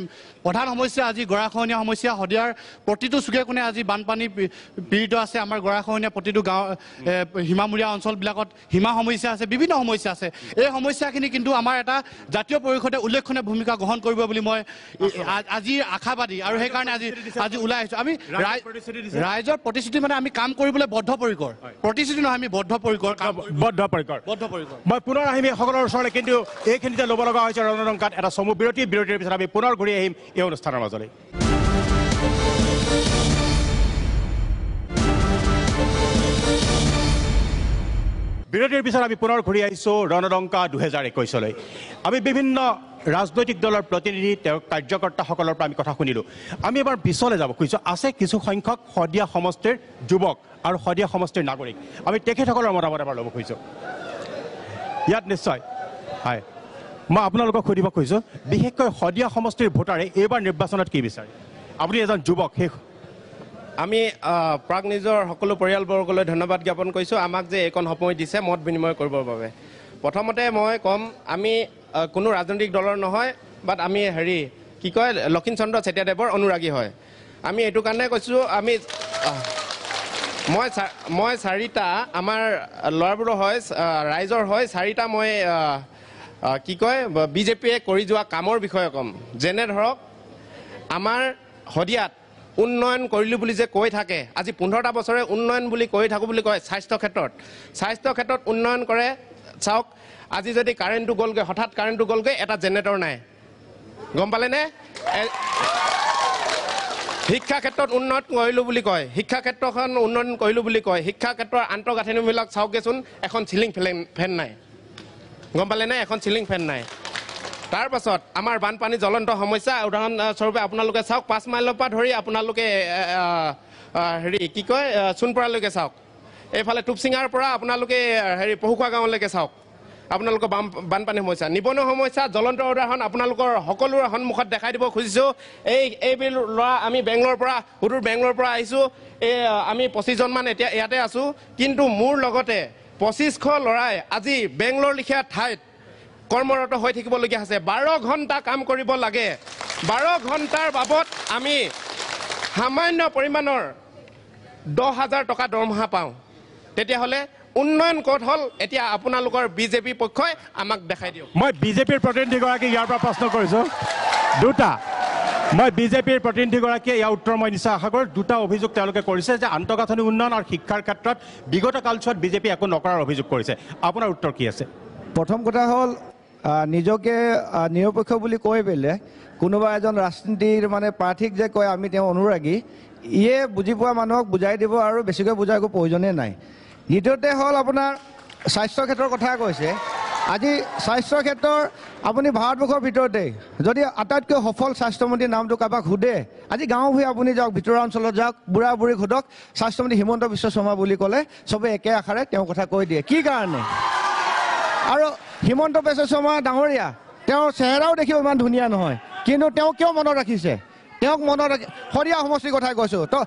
Speaker 1: প্ৰধান সমস্যা আজি গৰাখহনীয়া সমস্যা শদিয়াৰ প্ৰতিটো চুকে কোণে আজি বানপানী পীড়িত আছে আমাৰ গৰাখহনীয়া প্ৰতিটো গাঁও সীমামূৰীয়া অঞ্চলবিলাকত সীমা সমস্যা আছে বিভিন্ন সমস্যা আছে এই সমস্যাখিনি কিন্তু আমাৰ এটা জাতীয় পৰিষদে উল্লেখনীয় ভূমিকা গ্ৰহণ কৰিব বুলি মই আজিৰ আশাবাদী আৰু সেইকাৰণে আজি আজি ওলাই আহিছোঁ আমি ৰাইজৰ
Speaker 2: প্ৰতিশ্ৰুতি মানে আমি কাম কৰিবলৈ বদ্ধপৰিকৰ প্ৰতিশ্ৰুতি নহয় আমি বদ্ধ বদ্ধ পৰিকৰ পৰিকৰ বদ্ধ পৰিকৰ মই পুনৰ আহিম এইসকলৰ ওচৰলৈ কিন্তু এইখিনিতে ল'ব লগা হৈছে ৰণৰংকাত এটা চমু বিৰতি বিৰতিৰ পিছত আমি পুনৰ ঘূৰি আহিম এই অনুষ্ঠানৰ মাজলৈ বিৰতিৰ পিছত আমি পুনৰ ঘূৰি আহিছোঁ ৰণডংকা দুহেজাৰ একৈছলৈ আমি বিভিন্ন ৰাজনৈতিক দলৰ প্ৰতিনিধি তেওঁ কাৰ্যকৰ্তাসকলৰ পৰা আমি কথা শুনিলোঁ আমি এবাৰ পিছলৈ যাব খুজিছোঁ আছে কিছু সংখ্যক সদিয়া সমষ্টিৰ যুৱক আৰু শদিয়া সমষ্টিৰ নাগৰিক আমি তেখেতসকলৰ মতামত এবাৰ ল'ব খুজিছোঁ ইয়াত নিশ্চয় হয় মই আপোনালোকক সুধিব খুজিছোঁ বিশেষকৈ শদিয়া সমষ্টিৰ ভোটাৰে এইবাৰ নিৰ্বাচনত কি বিচাৰে আপুনি এজন যুৱক শেষ
Speaker 9: আমি প্ৰাক নিজৰ সকলো পৰিয়ালবৰ্গলৈ ধন্যবাদ জ্ঞাপন কৰিছোঁ আমাক যে এইকণ সময় দিছে মত বিনিময় কৰিবৰ বাবে প্ৰথমতে মই ক'ম আমি কোনো ৰাজনৈতিক দলৰ নহয় বাট আমি হেৰি কি কয় লক্ষীণচন্দ্ৰ চেতিয়াদেৱৰ অনুৰাগী হয় আমি এইটো কাৰণে কৈছোঁ আমি মই মই চাৰিটা আমাৰ ল'ৰাবোৰৰ হয় ৰাইজৰ হয় চাৰিটা মই কি কয় বিজেপিয়ে কৰি যোৱা কামৰ বিষয়ে ক'ম যেনে ধৰক আমাৰ শদিয়াত উন্নয়ন কৰিলোঁ বুলি যে কৈ থাকে আজি পোন্ধৰটা বছৰে উন্নয়ন বুলি কৈ থাকোঁ বুলি কয় স্বাস্থ্য ক্ষেত্ৰত স্বাস্থ্য ক্ষেত্ৰত উন্নয়ন কৰে চাওক আজি যদি কাৰেণ্টটো গ'লগৈ হঠাৎ কাৰেণ্টটো গ'লগৈ এটা জেনেৰেটৰ নাই গম পালেনে শিক্ষা ক্ষেত্ৰত উন্নয়ন কৰিলোঁ বুলি কয় শিক্ষা ক্ষেত্ৰখন উন্নয়ন কৰিলোঁ বুলি কয় শিক্ষা ক্ষেত্ৰৰ আন্তঃগাঁথনিবিলাক চাওকগৈচোন এখন চিলিং ফেন নাই গম পালে নাই এখন চিলিং ফেন নাই তাৰপাছত আমাৰ বানপানী জ্বলন্ত সমস্যা উদাহৰণস্বৰূপে আপোনালোকে চাওক পাঁচ মাইলৰ পৰা ধৰি আপোনালোকে হেৰি কি কয় সোণপৰালৈকে চাওক এইফালে টুপচিঙাৰ পৰা আপোনালোকে হেৰি পহুখোৱা গাঁৱলৈকে চাওক আপোনালোকৰ বাম বানপানী সমস্যা নিবনুৱা সমস্যা জ্বলন্ত উদাহৰণ আপোনালোকৰ সকলোৰে সন্মুখত দেখাই দিব খুজিছোঁ এই এইবিল ল'ৰা আমি বেংগলৰ পৰা সুদূৰ বেংগলৰ পৰা আহিছোঁ এই আমি পঁচিছজনমান এতিয়া ইয়াতে আছোঁ কিন্তু মোৰ লগতে পঁচিছশ ল'ৰাই আজি বেংগলোৰ লেখীয়া ঠাইত কৰ্মৰত হৈ থাকিবলগীয়া হৈছে বাৰ ঘণ্টা কাম কৰিব লাগে বাৰ ঘণ্টাৰ বাবদ আমি সামান্য পৰিমাণৰ দহ হাজাৰ টকা দৰমহা পাওঁ তেতিয়াহ'লে উন্নয়ন ক'ত হ'ল এতিয়া আপোনালোকৰ বিজেপি পক্ষই আমাক দেখাই দিয়ক
Speaker 2: মই বিজেপিৰ প্ৰতিনিধিগৰাকীক ইয়াৰ পৰা প্ৰশ্ন কৰিছোঁ দুটা মই বিজেপিৰ প্ৰতিনিধিগৰাকীয়ে ইয়াৰ উত্তৰ মই নিশ্চয় আশা কৰোঁ দুটা অভিযোগ তেওঁলোকে কৰিছে যে আন্তঃগাঁথনি উন্নয়ন আৰু শিক্ষাৰ ক্ষেত্ৰত বিগত কালছোৱাত বিজেপি একো নকৰাৰ অভিযোগ কৰিছে আপোনাৰ উত্তৰ কি আছে
Speaker 3: প্ৰথম কথা হ'ল নিজকে নিৰপেক্ষ বুলি কৈ পেলাই কোনোবা এজন ৰাজনীতিৰ মানে প্ৰাৰ্থীক যে কয় আমি তেওঁ অনুৰাগী ইয়ে বুজি পোৱা মানুহক বুজাই দিব আৰু বেছিকৈ বুজাই একো প্ৰয়োজনেই নাই দ্বিতীয়তে হ'ল আপোনাৰ স্বাস্থ্য ক্ষেত্ৰৰ কথা কৈছে আজি স্বাস্থ্যৰ ক্ষেত্ৰৰ আপুনি ভাৰতবৰ্ষৰ ভিতৰতেই যদি আটাইতকৈ সফল স্বাস্থ্যমন্ত্ৰীৰ নামটো কাৰোবাক সোধে আজি গাঁও ভূঁই আপুনি যাওক ভিতৰুৱা অঞ্চলত যাওক বুঢ়া বুঢ়ীক সোধক স্বাস্থ্যমন্ত্ৰী হিমন্ত বিশ্ব শৰ্মা বুলি ক'লে চবে একে আশাৰে তেওঁ কথা কৈ দিয়ে কি কাৰণে আৰু হিমন্ত বিশ্ব শৰ্মা ডাঙৰীয়া তেওঁৰ চেহেৰাও দেখিব ইমান ধুনীয়া নহয় কিন্তু তেওঁ কিয় মনত ৰাখিছে তেওঁক মনত ৰাখি সৰিয়া সমষ্টিৰ কথাই কৈছোঁ তো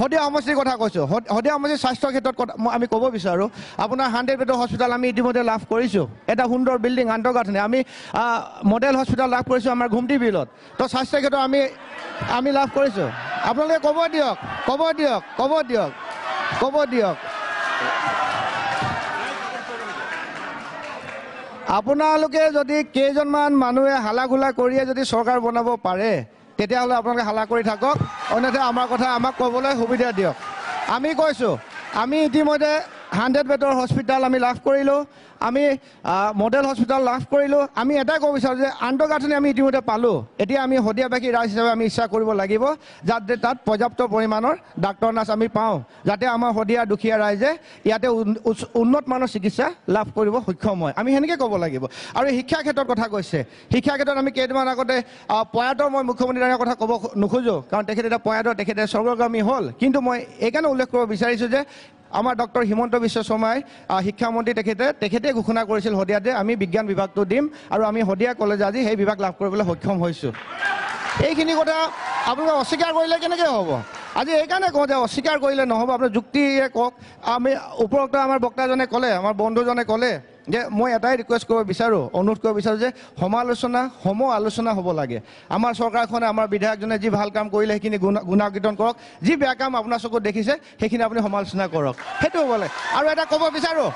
Speaker 3: সদীয়া সমষ্টিৰ কথা কৈছোঁ সদীয়া সমষ্টিৰ স্বাস্থ্যৰ ক্ষেত্ৰত আমি ক'ব বিচাৰোঁ আপোনাৰ হাণ্ড্ৰেড বেডৰ হস্পিটেল আমি ইতিমধ্যে লাভ কৰিছোঁ এটা সুন্দৰ বিল্ডিং আন্তঃগাঁথনি আমি মডেল হস্পিটেল লাভ কৰিছোঁ আমাৰ ঘুমটি বিলত তো স্বাস্থ্য ক্ষেত্ৰত আমি আমি লাভ কৰিছোঁ আপোনালোকে ক'ব দিয়ক ক'ব দিয়ক ক'ব দিয়ক ক'ব দিয়ক আপোনালোকে যদি কেইজনমান মানুহে হালাগোলা কৰিয়ে যদি চৰকাৰ বনাব পাৰে তেতিয়াহ'লে আপোনালোকে হালা কৰি থাকক অন্যথা আমাৰ কথা আমাক ক'বলৈ সুবিধা দিয়ক আমি কৈছোঁ আমি ইতিমধ্যে হাণ্ড্ৰেড বেডৰ হস্পিটেল আমি লাভ কৰিলোঁ আমি মডেল হস্পিটেল লাভ কৰিলোঁ আমি এটাই ক'ব বিচাৰোঁ যে আন্তঃগাঁথনি আমি ইতিমধ্যে পালোঁ এতিয়া আমি শদিয়াবাসী ৰাইজ হিচাপে আমি ইচ্ছা কৰিব লাগিব যাতে তাত পৰ্যাপ্ত পৰিমাণৰ ডাক্তৰ নাৰ্ছ আমি পাওঁ যাতে আমাৰ শদিয়া দুখীয়া ৰাইজে ইয়াতে উন্নত মানৰ চিকিৎসা লাভ কৰিব সক্ষম হয় আমি সেনেকৈ ক'ব লাগিব আৰু শিক্ষাৰ ক্ষেত্ৰত কথা কৈছে শিক্ষাৰ ক্ষেত্ৰত আমি কেইদিনমান আগতে পয়াতৰ মই মুখ্যমন্ত্ৰী মুখ্যমন্ত্ৰীৰ কথা ক'ব নোখোজোঁ কাৰণ তেখেতে এতিয়া প্ৰয়াত তেখেতে স্বৰ্গগামী হ'ল কিন্তু মই এইকাৰণে উল্লেখ কৰিব বিচাৰিছোঁ যে আমাৰ ডক্টৰ হিমন্ত বিশ্ব শৰ্মাই শিক্ষামন্ত্ৰী তেখেতে তেখেতে ঘোষণা কৰিছিল যে আমি বিজ্ঞান বিভাগটো দিম আৰু আমি শদিয়া কলেজে আজি সেই বিভাগ লাভ কৰিবলৈ সক্ষম হৈছোঁ এইখিনি কথা আপোনালোকে অস্বীকাৰ কৰিলে কেনেকৈ হ'ব আজি এইকাৰণে কওঁ যে অস্বীকাৰ কৰিলে নহ'ব আপোনাৰ যুক্তিয়ে কওক আমি উপৰোক্ত আমাৰ বক্তাজনে ক'লে আমাৰ বন্ধুজনে ক'লে যে মই এটাই ৰিকুৱেষ্ট কৰিব বিচাৰোঁ অনুৰোধ কৰিব বিচাৰোঁ যে সমালোচনা সম আলোচনা হ'ব লাগে আমাৰ চৰকাৰখনে আমাৰ বিধায়কজনে যি ভাল কাম কৰিলে সেইখিনি গুণাকীৰ্তন কৰক যি বেয়া কাম আপোনাৰ চকুত দেখিছে সেইখিনি আপুনি সমালোচনা কৰক সেইটো হ'ব লাগে আৰু এটা ক'ব বিচাৰোঁ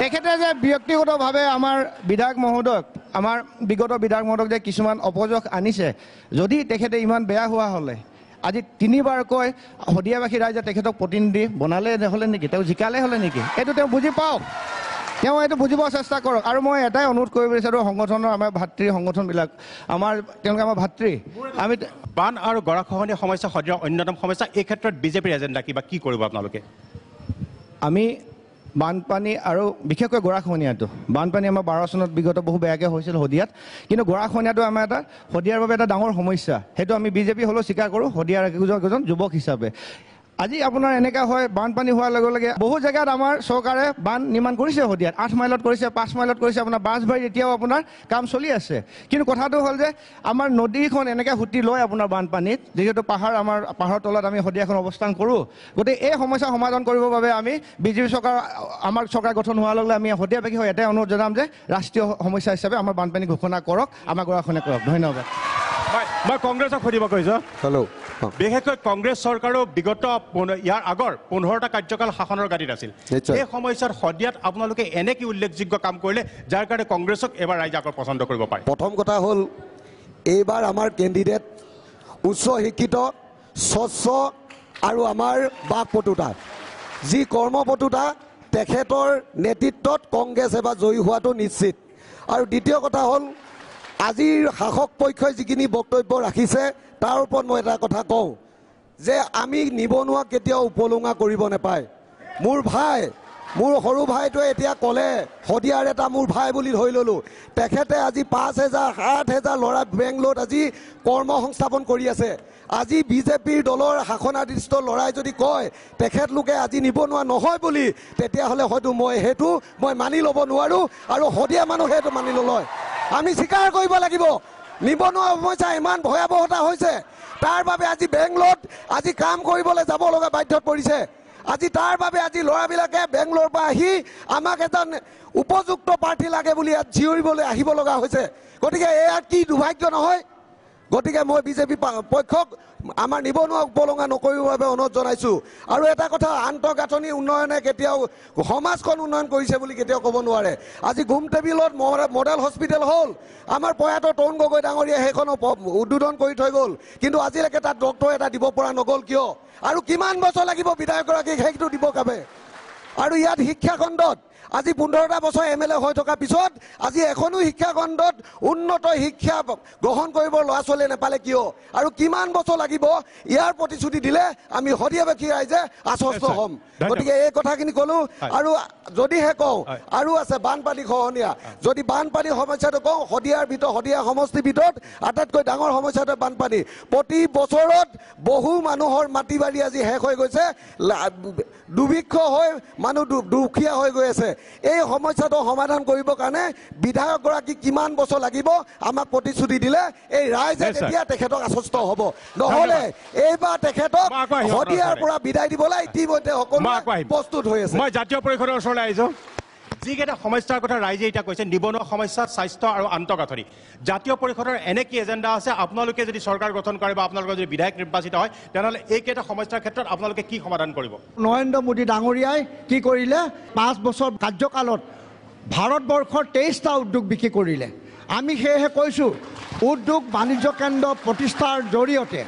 Speaker 3: তেখেতে যে ব্যক্তিগতভাৱে আমাৰ বিধায়ক মহোদয়ক আমাৰ বিগত বিধায়ক মহোদয়ক যে কিছুমান অপযোগ আনিছে যদি তেখেতে ইমান বেয়া হোৱা হ'লে আজি তিনিবাৰকৈ শদিয়াবাসী ৰাইজে তেখেতক প্ৰতিনিধি বনালে হ'লে নেকি তেওঁ জিকালে হ'লে নেকি সেইটো তেওঁ বুজি পাওক তেওঁ এইটো বুজিব চেষ্টা কৰক আৰু মই এটাই অনুৰোধ কৰিব বিচাৰো সংগঠনৰ আমাৰ ভাতৃ সংগঠনবিলাক আমাৰ তেওঁলোকে আমাৰ ভাতৃ
Speaker 2: আমি বান আৰু গৰাখহনীয়া সমস্যা সদৃশ অন্যতম সমস্যা এই ক্ষেত্ৰত বিজেপিৰ এজেণ্ডা কিবা কি কৰিব আপোনালোকে
Speaker 3: আমি বানপানী আৰু বিশেষকৈ গৰাখহনীয়াটো বানপানী আমাৰ বাৰ চনত বিগত বহু বেয়াকৈ হৈছিল শদিয়াত কিন্তু গৰাখহনীয়াটো আমাৰ এটা শদিয়াৰ বাবে এটা ডাঙৰ সমস্যা সেইটো আমি বিজেপি হ'লেও স্বীকাৰ কৰোঁ শদিয়াৰ একোজন যুৱক হিচাপে আজি আপোনাৰ এনেকুৱা হয় বানপানী হোৱাৰ লগে লগে বহু জেগাত আমাৰ চৰকাৰে বান নিৰ্মাণ কৰিছে শদিয়াত আঠ মাইলত কৰিছে পাঁচ মাইলত কৰিছে আপোনাৰ বাছ বাঁহবাৰীত এতিয়াও আপোনাৰ কাম চলি আছে কিন্তু কথাটো হ'ল যে আমাৰ নদীখন এনেকৈ সুতি লয় আপোনাৰ বানপানীত যিহেতু পাহাৰ আমাৰ পাহাৰৰ তলত আমি শদিয়াখন অৱস্থান কৰোঁ গতিকে এই সমস্যা সমাধান কৰিবৰ বাবে আমি বিজেপি চৰকাৰ আমাৰ চৰকাৰ গঠন হোৱাৰ লগে লগে আমি সদিয়াবাসী হৈ এটাই অনুৰোধ জনাম যে ৰাষ্ট্ৰীয় সমস্যা হিচাপে আমাৰ বানপানী ঘোষণা কৰক আমাৰ গৰাখনে কৰক ধন্যবাদ
Speaker 2: মই কংগ্ৰেছক সুধিব কৈছোঁ হেল্ল' বিশেষকৈ কংগ্ৰেছ চৰকাৰেও বিগত ইয়াৰ আগৰ পোন্ধৰটা কাৰ্যকাল শাসনৰ গাড়ীত আছিল সেই সময়ছোৱাত সদিয়াত আপোনালোকে এনেকৈ উল্লেখযোগ্য কাম কৰিলে যাৰ কাৰণে কংগ্ৰেছক এইবাৰ ৰাইজে আকৌ পচন্দ কৰিব পাৰে প্ৰথম কথা হ'ল
Speaker 4: এইবাৰ আমাৰ কেণ্ডিডেট উচ্চ শিক্ষিত স্বচ্ছ আৰু আমাৰ বাকপটুতা যি কৰ্মপটুতা তেখেতৰ নেতৃত্বত কংগ্ৰেছ এবাৰ জয়ী হোৱাটো নিশ্চিত আৰু দ্বিতীয় কথা হ'ল আজিৰ শাসক পক্ষই যিখিনি বক্তব্য ৰাখিছে তাৰ ওপৰত মই এটা কথা কওঁ যে আমি নিবনুৱা কেতিয়াও উপলুঙা কৰিব নাপায় মোৰ ভাই মোৰ সৰু ভাইটোৱে এতিয়া ক'লে শদিয়াৰ এটা মোৰ ভাই বুলি ধৰি ল'লোঁ তেখেতে আজি পাঁচ হেজাৰ সাত হেজাৰ ল'ৰা বেংগলত আজি কৰ্ম সংস্থাপন কৰি আছে আজি বিজেপিৰ দলৰ শাসনাধিষ্ট ল'ৰাই যদি কয় তেখেতলোকে আজি নিবনুৱা নহয় বুলি তেতিয়াহ'লে হয়তো মই সেইটো মই মানি ল'ব নোৱাৰোঁ আৰু শদিয়া মানুহে সেইটো মানি নলয় আমি স্বীকাৰ কৰিব লাগিব নিবনুৱা সমস্যা ইমান ভয়াৱহতা হৈছে তাৰ বাবে আজি বেংগলত আজি কাম কৰিবলৈ যাব লগা বাধ্যত পৰিছে আজি তাৰ বাবে আজি ল'ৰাবিলাকে বেংগলোৰৰ পৰা আহি আমাক এজন উপযুক্ত প্ৰাৰ্থী লাগে বুলি ইয়াত জীয়ৰিবলৈ আহিব লগা হৈছে গতিকে এয়া কি দুৰ্ভাগ্য নহয় গতিকে মই বিজেপি পক্ষক আমাৰ নিবনুৱা উপলংঘা নকৰিবৰ বাবে অনুৰোধ জনাইছোঁ আৰু এটা কথা আন্তঃগাঁথনি উন্নয়নে কেতিয়াও সমাজখন উন্নয়ন কৰিছে বুলি কেতিয়াও ক'ব নোৱাৰে আজি ঘুম টেবিলত মডেল হস্পিটেল হ'ল আমাৰ প্ৰয়াত তৰুণ গগৈ ডাঙৰীয়া সেইখনো উদ্বোধন কৰি থৈ গ'ল কিন্তু আজিলৈকে তাত ডক্টৰ এটা দিব পৰা নগ'ল কিয় আৰু কিমান বছৰ লাগিব বিধায়কগৰাকীক সেইটো দিব কাবে আৰু ইয়াত শিক্ষাখণ্ডত আজি পোন্ধৰটা বছৰ এম এল এ হৈ থকাৰ পিছত আজি এখনো শিক্ষা খণ্ডত উন্নত শিক্ষা গ্ৰহণ কৰিব ল'ৰা ছোৱালীয়ে নেপালে কিয় আৰু কিমান বছৰ লাগিব ইয়াৰ প্ৰতিশ্ৰুতি দিলে আমি সদিয়াবাসী ৰাইজে আশ্বস্ত হ'ম গতিকে এই কথাখিনি ক'লোঁ আৰু যদিহে কওঁ আৰু আছে বানপানী খহনীয়া যদি বানপানীৰ সমস্যাটো কওঁ শদিয়াৰ ভিতৰত শদিয়া সমষ্টিৰ ভিতৰত আটাইতকৈ ডাঙৰ সমস্যাটো বানপানী প্ৰতি বছৰত বহু মানুহৰ মাটি বাৰী আজি শেষ হৈ গৈছে দুৰ্ভিক্ষ হৈ মানুহ দুখীয়া হৈ গৈ আছে এই সমস্যাটো সমাধান কৰিব কাৰণে বিধায়ক বিধায়কগৰাকী কিমান বছৰ লাগিব আমাক প্ৰতিশ্ৰুতি দিলে এই ৰাইজে তেতিয়া তেখেতক আশ্বস্ত হ'ব নহ'লে এইবাৰ তেখেতক শদিয়াৰ পৰা বিদায় দিবলৈ ইতিমধ্যে সকলো প্ৰস্তুত হৈ আছে মই জাতীয় পৰিষদৰ ওচৰলৈ আহিছোঁ যিকেইটা
Speaker 2: সমস্যাৰ কথা ৰাইজে এতিয়া কৈছে নিবনুৱা সমস্যা স্বাস্থ্য আৰু আন্তঃগাঁথনি জাতীয় পৰিষদৰ এনে কি এজেণ্ডা আছে আপোনালোকে যদি চৰকাৰ গঠন কৰে বা আপোনালোকৰ যদি বিধায়ক নিৰ্বাচিত হয় তেনেহ'লে এইকেইটা সমস্যাৰ ক্ষেত্ৰত আপোনালোকে কি সমাধান কৰিব
Speaker 5: নৰেন্দ্ৰ মোদী ডাঙৰীয়াই কি কৰিলে পাঁচ বছৰ কাৰ্যকালত ভাৰতবৰ্ষৰ তেইছটা উদ্যোগ বিক্ৰী কৰিলে আমি সেয়েহে কৈছোঁ উদ্যোগ বাণিজ্য কেন্দ্ৰ প্ৰতিষ্ঠাৰ জৰিয়তে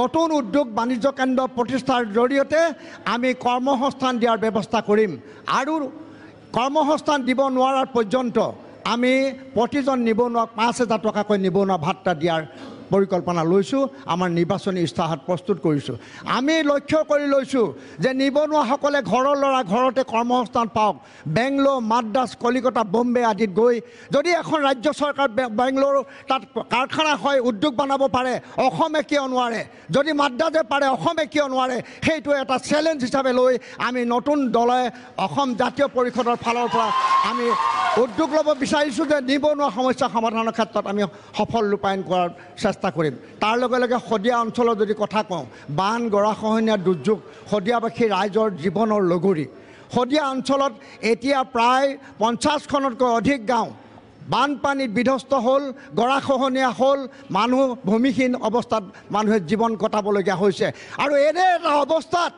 Speaker 5: নতুন উদ্যোগ বাণিজ্য কেন্দ্ৰ প্ৰতিষ্ঠাৰ জৰিয়তে আমি কৰ্মসংস্থান দিয়াৰ ব্যৱস্থা কৰিম আৰু কৰ্মসংস্থান দিব নোৱাৰাৰ পৰ্যন্ত আমি প্ৰতিজন নিবনুৱাক পাঁচ হেজাৰ টকাকৈ নিবনুৱা ভাত্তা দিয়াৰ পৰিকল্পনা লৈছোঁ আমাৰ নিৰ্বাচনী ইস্তাহাত প্ৰস্তুত কৰিছোঁ আমি লক্ষ্য কৰি লৈছোঁ যে নিবনুৱাসকলে ঘৰৰ ল'ৰা ঘৰতে কৰ্মসংস্থান পাওক বেংগলোৰ মাদ্ৰাছ কলিকতা বম্বে আদিত গৈ যদি এখন ৰাজ্য চৰকাৰ বেংগলোৰ তাত কাৰখানা হয় উদ্যোগ বনাব পাৰে অসমে কিয় নোৱাৰে যদি মাদ্ৰাছে পাৰে অসমে কিয় নোৱাৰে সেইটো এটা চেলেঞ্জ হিচাপে লৈ আমি নতুন দলে অসম জাতীয় পৰিষদৰ ফালৰ পৰা আমি উদ্যোগ ল'ব বিচাৰিছোঁ যে নিবনুৱা সমস্যা সমাধানৰ ক্ষেত্ৰত আমি সফল ৰূপায়ণ কৰাৰ চেষ্টা চেষ্টা কৰিম তাৰ লগে লগে শদিয়া অঞ্চলৰ যদি কথা কওঁ বান গৰাখহনীয়া দুৰ্যোগ শদিয়াবাসী ৰাইজৰ জীৱনৰ লগৰী শদিয়া অঞ্চলত এতিয়া প্ৰায় পঞ্চাছখনতকৈ অধিক গাঁও বানপানীত বিধ্বস্ত হ'ল গৰাখহনীয়া হ'ল মানুহ ভূমিহীন অৱস্থাত মানুহে জীৱন কটাবলগীয়া হৈছে আৰু এনে এটা অৱস্থাত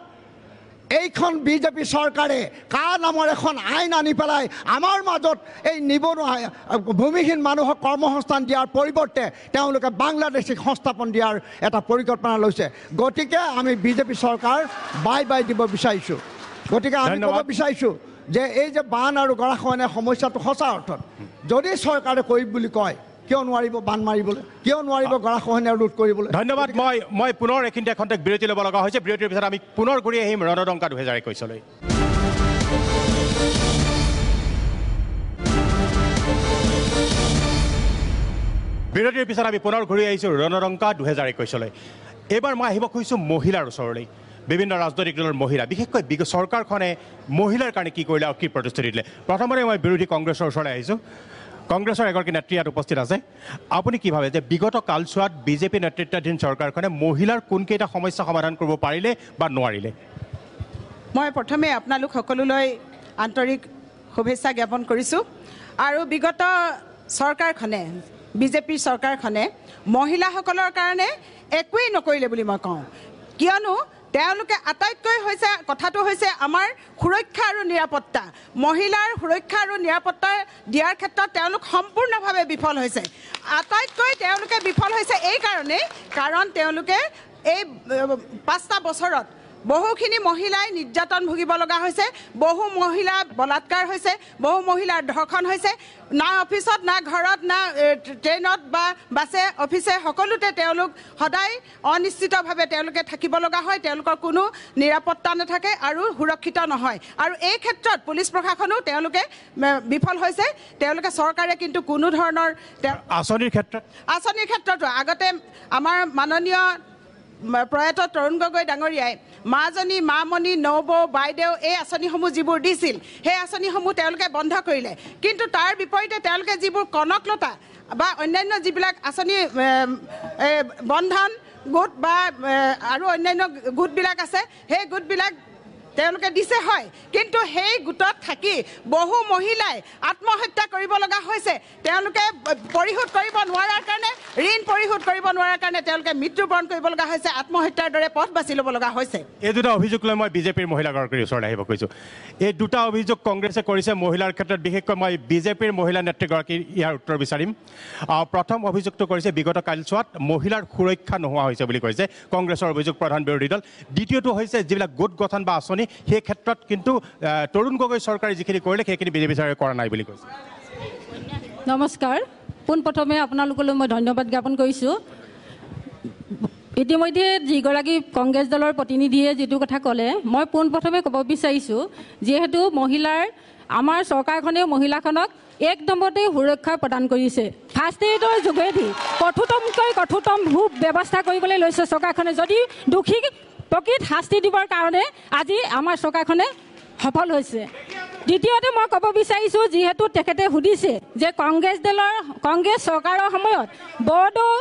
Speaker 5: এইখন বিজেপি চৰকাৰে কা নামৰ এখন আইন আনি পেলাই আমাৰ মাজত এই নিবনুৱা ভূমিহীন মানুহক কৰ্মসংস্থান দিয়াৰ পৰিৱৰ্তে তেওঁলোকে বাংলাদেশীক সংস্থাপন দিয়াৰ এটা পৰিকল্পনা লৈছে গতিকে আমি বিজেপি চৰকাৰ বাই বাই দিব বিচাৰিছোঁ গতিকে আমি ক'ব বিচাৰিছোঁ যে এই যে বান আৰু গৰাখহনীয়া সমস্যাটো সঁচা অৰ্থত যদি চৰকাৰে কৰিম বুলি কয় কিয় নোৱাৰিব বান মাৰিবলৈ কিয় নোৱাৰিব গৰাখহনীয়া ৰোধ কৰিবলৈ ধন্যবাদ মই
Speaker 2: মই পুনৰ এখিনিতে এখন বিৰতি ল'ব লগা হৈছে বিৰতিৰ পিছত আমি পুনৰ ঘূৰি আহিম ৰণদংকা দুহেজাৰ একৈছলৈ বিৰতিৰ পিছত আমি পুনৰ ঘূৰি আহিছোঁ ৰণৰংকা দুহেজাৰ একৈছলৈ এইবাৰ মই আহিব খুজিছোঁ মহিলাৰ ওচৰলৈ বিভিন্ন ৰাজনৈতিক দলৰ মহিলা বিশেষকৈ চৰকাৰখনে মহিলাৰ কাৰণে কি কৰিলে আৰু কি প্ৰতিশ্ৰুতি দিলে প্ৰথমতে মই বিৰোধী কংগ্ৰেছৰ ওচৰলৈ আহিছোঁ কংগ্ৰেছৰ এগৰাকী নেত্ৰী ইয়াত উপস্থিত আছে আপুনি কি ভাবে যে বিগত কালচোৱাত বিজেপি নেতৃত্বাধীন চৰকাৰখনে মহিলাৰ কোনকেইটা সমস্যা সমাধান কৰিব পাৰিলে বা নোৱাৰিলে
Speaker 10: মই প্ৰথমে আপোনালোক সকলোলৈ আন্তৰিক শুভেচ্ছা জ্ঞাপন কৰিছোঁ আৰু বিগত চৰকাৰখনে বিজেপিৰ চৰকাৰখনে মহিলাসকলৰ কাৰণে একোৱেই নকৰিলে বুলি মই কওঁ কিয়নো তেওঁলোকে আটাইতকৈ হৈছে কথাটো হৈছে আমাৰ সুৰক্ষা আৰু নিৰাপত্তা মহিলাৰ সুৰক্ষা আৰু নিৰাপত্তা দিয়াৰ ক্ষেত্ৰত তেওঁলোক সম্পূৰ্ণভাৱে বিফল হৈছে আটাইতকৈ তেওঁলোকে বিফল হৈছে এই কাৰণেই কাৰণ তেওঁলোকে এই পাঁচটা বছৰত বহুখিনি মহিলাই নিৰ্যাতন ভুগিব লগা হৈছে বহু মহিলা বলাৎকাৰ হৈছে বহু মহিলাৰ ধৰ্ষণ হৈছে না অফিচত না ঘৰত না ট্ৰেইনত বা বাছে অফিচে সকলোতে তেওঁলোক সদায় অনিশ্চিতভাৱে তেওঁলোকে থাকিব লগা হয় তেওঁলোকৰ কোনো নিৰাপত্তা নাথাকে আৰু সুৰক্ষিত নহয় আৰু এই ক্ষেত্ৰত পুলিচ প্ৰশাসনো তেওঁলোকে বিফল হৈছে তেওঁলোকে চৰকাৰে কিন্তু কোনো ধৰণৰ
Speaker 2: আঁচনিৰ ক্ষেত্ৰত
Speaker 10: আঁচনিৰ ক্ষেত্ৰতো আগতে আমাৰ মাননীয় প্ৰয়াত তৰুণ গগৈ ডাঙৰীয়াই মাজনী মামণি নৌবৌ বাইদেউ এই আঁচনিসমূহ যিবোৰ দিছিল সেই আঁচনিসমূহ তেওঁলোকে বন্ধ কৰিলে কিন্তু তাৰ বিপৰীতে তেওঁলোকে যিবোৰ কনকলতা বা অন্যান্য যিবিলাক আঁচনি বন্ধন গোট বা আৰু অন্যান্য গোটবিলাক আছে সেই গোটবিলাক তেওঁলোকে দিছে হয় কিন্তু সেই গোটত থাকি বহু মহিলাই আত্মহত্যা কৰিব লগা হৈছে তেওঁলোকে পৰিশোধ কৰিব নোৱাৰাৰ কাৰণে ঋণ পৰিশোধ কৰিব নোৱাৰাৰ কাৰণে তেওঁলোকে মৃত্যুবৰণ কৰিব লগা হৈছে আত্মহত্যাৰ দৰে পথ বাচি ল'ব লগা হৈছে
Speaker 2: এই দুটা অভিযোগ লৈ মই বিজেপিৰ মহিলাগৰাকীৰ ওচৰলৈ আহিব খুজিছোঁ এই দুটা অভিযোগ কংগ্ৰেছে কৰিছে মহিলাৰ ক্ষেত্ৰত বিশেষকৈ মই বিজেপিৰ মহিলা নেত্ৰীগৰাকীৰ ইয়াৰ উত্তৰ বিচাৰিম প্ৰথম অভিযোগটো কৰিছে বিগত কালিছোৱাত মহিলাৰ সুৰক্ষা নোহোৱা হৈছে বুলি কৈছে কংগ্ৰেছৰ অভিযোগ প্ৰধান বিৰোধী দল দ্বিতীয়টো হৈছে যিবিলাক গোট গঠন বা আঁচনি সেই ক্ষেত্ৰত কিন্তু তৰুণ গগৈ চৰকাৰে যিখিনি কৰিলে সেইখিনি বিজেপি চৰকাৰে কৰা নাই বুলি কৈছে
Speaker 11: নমস্কাৰ পোনপ্ৰথমে আপোনালোকলৈ মই ধন্যবাদ জ্ঞাপন কৰিছোঁ ইতিমধ্যে যিগৰাকী কংগ্ৰেছ দলৰ প্ৰতিনিধিয়ে যিটো কথা ক'লে মই পোনপ্ৰথমে ক'ব বিচাৰিছোঁ যিহেতু মহিলাৰ আমাৰ চৰকাৰখনেও মহিলাখনক এক নম্বৰতে সুৰক্ষা প্ৰদান কৰিছে ফাৰ্ষ্ট এইডৰ যোগেদি কঠোৰতমকৈ কঠোৰতম ভূ ব্যৱস্থা কৰিবলৈ লৈছে চৰকাৰখনে যদি দোষী প্ৰকৃত শাস্তি দিবৰ কাৰণে আজি আমাৰ চৰকাৰখনে সফল হৈছে দ্বিতীয়তে মই ক'ব বিচাৰিছোঁ যিহেতু তেখেতে সুধিছে যে কংগ্ৰেছ দলৰ কংগ্ৰেছ চৰকাৰৰ সময়ত বৰদৌ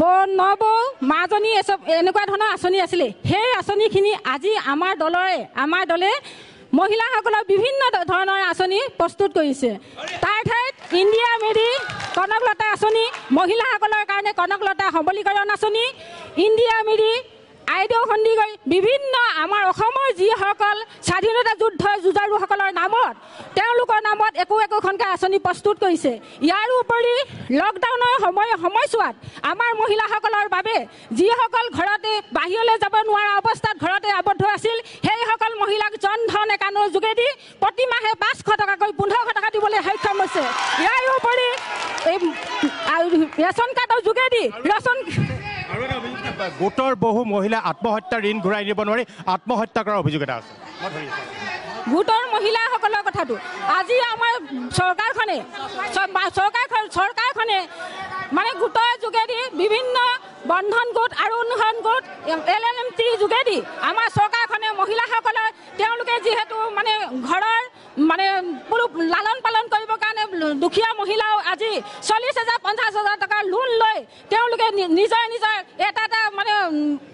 Speaker 11: বৌ নবৌ মাজনী এচব এনেকুৱা ধৰণৰ আঁচনি আছিলে সেই আঁচনিখিনি আজি আমাৰ দলৰে আমাৰ দলে মহিলাসকলৰ বিভিন্ন ধৰণৰ আঁচনি প্ৰস্তুত কৰিছে তাৰ ঠাইত ইণ্ডিয়া মেৰি কনকলতা আঁচনি মহিলাসকলৰ কাৰণে কনকলতা সবলীকৰণ আঁচনি ইণ্ডিয়া মেৰি আইদেউ সন্দিকৈ বিভিন্ন আমাৰ অসমৰ যিসকল স্বাধীনতা যুদ্ধ যুঁজাৰুসকলৰ নামত তেওঁলোকৰ নামত একো একোখনকৈ আঁচনি প্ৰস্তুত কৰিছে ইয়াৰ উপৰি লকডাউনৰ সময় সময়ছোৱাত আমাৰ মহিলাসকলৰ বাবে যিসকল ঘৰতে বাহিৰলৈ যাব নোৱাৰা অৱস্থাত ঘৰতে আবদ্ধ আছিল সেইসকল মহিলাক জন ধন একাউণ্টৰ যোগেদি প্ৰতিমাহে পাঁচশ টকাকৈ পোন্ধৰশ টকা দিবলৈ সক্ষম হৈছে ইয়াৰ উপৰি এই ৰেচন কাৰ্ডৰ যোগেদি ৰেচন
Speaker 2: গোটৰ বহু মহিলা আত্মহত্যাৰ ঋণ ঘূৰাই নিব নোৱাৰি আত্মহত্যা কৰাৰ অভিযোগ
Speaker 11: এটা আছে গোটৰ মহিলাসকলৰ কথাটো আজি আমাৰ চৰকাৰখনে চৰকাৰখন চৰকাৰখনে মানে গোটৰ যোগেদি বিভিন্ন বন্ধন গোট আৰু উন্নয়ন গোট এল এল এম টিৰ যোগেদি আমাৰ চৰকাৰখনে মহিলাসকলৰ তেওঁলোকে যিহেতু মানে ঘৰৰ মানে বোলো লালন পালন কৰিবৰ কাৰণে দুখীয়া মহিলাও আজি চল্লিছ হাজাৰ পঞ্চাছ হাজাৰ টকা লোন লৈ তেওঁলোকে নিজৰ নিজৰ এটা এটা মানে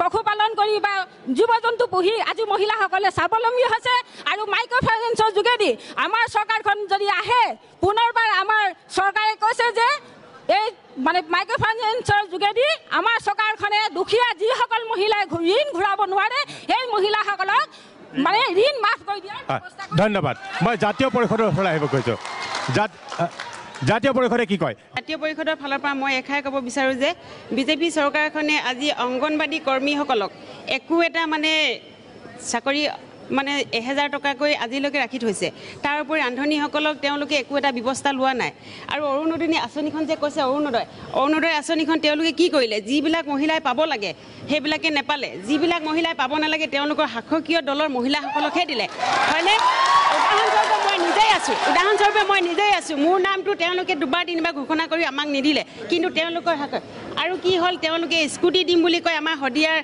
Speaker 11: পশুপালন কৰি বা জীৱ জন্তু পুহি আজি মহিলাসকলে স্বাৱলম্বী হৈছে আৰু মাইক্ৰ' ফাইনেন্সৰ যোগেদি আমাৰ চৰকাৰখন যদি আহে পুনৰবাৰ আমাৰ চৰকাৰে কৈছে যে এই মানে মাইক্ৰ' ফাইনেন্সৰ যোগেদি আমাৰ চৰকাৰখনে দুখীয়া যিসকল মহিলাই ঋণ ঘূৰাব নোৱাৰে সেই মহিলাসকলক
Speaker 2: ধন্যবাদ মই জাতীয় পৰিষদৰ ফালে আহিব কৈছোঁ জাতীয় পৰিষদে কি কয়
Speaker 10: জাতীয় পৰিষদৰ ফালৰ পৰা মই এষাৰ ক'ব বিচাৰোঁ যে বিজেপি চৰকাৰখনে আজি অংগনবাদী কৰ্মীসকলক একো এটা মানে চাকৰি মানে এহেজাৰ টকাকৈ আজিলৈকে ৰাখি থৈছে তাৰ উপৰি ৰান্ধনীসকলক তেওঁলোকে একো এটা ব্যৱস্থা লোৱা নাই আৰু অৰুণোদিনী আঁচনিখন যে কৈছে অৰুণোদয় অৰুণোদয় আঁচনিখন তেওঁলোকে কি কৰিলে যিবিলাক মহিলাই পাব লাগে সেইবিলাকে নেপালে যিবিলাক মহিলাই পাব নালাগে তেওঁলোকৰ শাসকীয় দলৰ মহিলাসকলকহে দিলে হয়নে উদাহৰণস্বৰূপে মই নিজেই আছোঁ উদাহৰণস্বৰূপে মই নিজেই আছোঁ মোৰ নামটো তেওঁলোকে দুবাৰ তিনিবাৰ ঘোষণা কৰি আমাক নিদিলে কিন্তু তেওঁলোকৰ শাসক আৰু কি হ'ল তেওঁলোকে স্কুটি দিম বুলি কয় আমাৰ শদিয়াৰ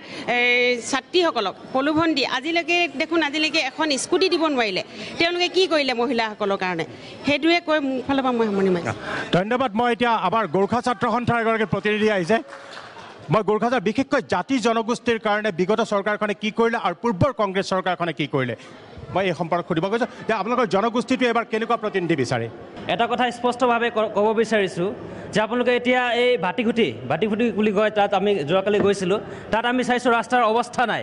Speaker 10: ছাত্ৰীসকলক প্ৰলোভন দি আজিলৈকে দেখোন আজিলৈকে এখন স্কুটি দিব নোৱাৰিলে তেওঁলোকে কি কৰিলে মহিলাসকলৰ কাৰণে সেইটোৱে কৈ মোৰ ফালৰ
Speaker 2: পৰা মই সামৰণি মাৰিম ধন্যবাদ মই এতিয়া আমাৰ গোৰ্খা ছাত্ৰ সন্থাৰ এগৰাকী প্ৰতিনিধি আহিছে মই গোৰ্খা বিশেষকৈ জাতি জনগোষ্ঠীৰ কাৰণে বিগত চৰকাৰখনে কি কৰিলে আৰু পূৰ্বৰ কংগ্ৰেছ চৰকাৰখনে কি কৰিলে মই এই সম্পৰ্কত সুধিব গৈছোঁ যে আপোনালোকৰ জনগোষ্ঠীটোৱে এবাৰ কেনেকুৱা প্ৰতিনিধি বিচাৰে
Speaker 12: এটা কথা স্পষ্টভাৱে ক'ব বিচাৰিছোঁ যে আপোনালোকে এতিয়া এই বাতিঘুটি বাতিঘুটি বুলি কয় তাত আমি যোৱাকালি গৈছিলোঁ তাত আমি চাইছোঁ ৰাস্তাৰ অৱস্থা নাই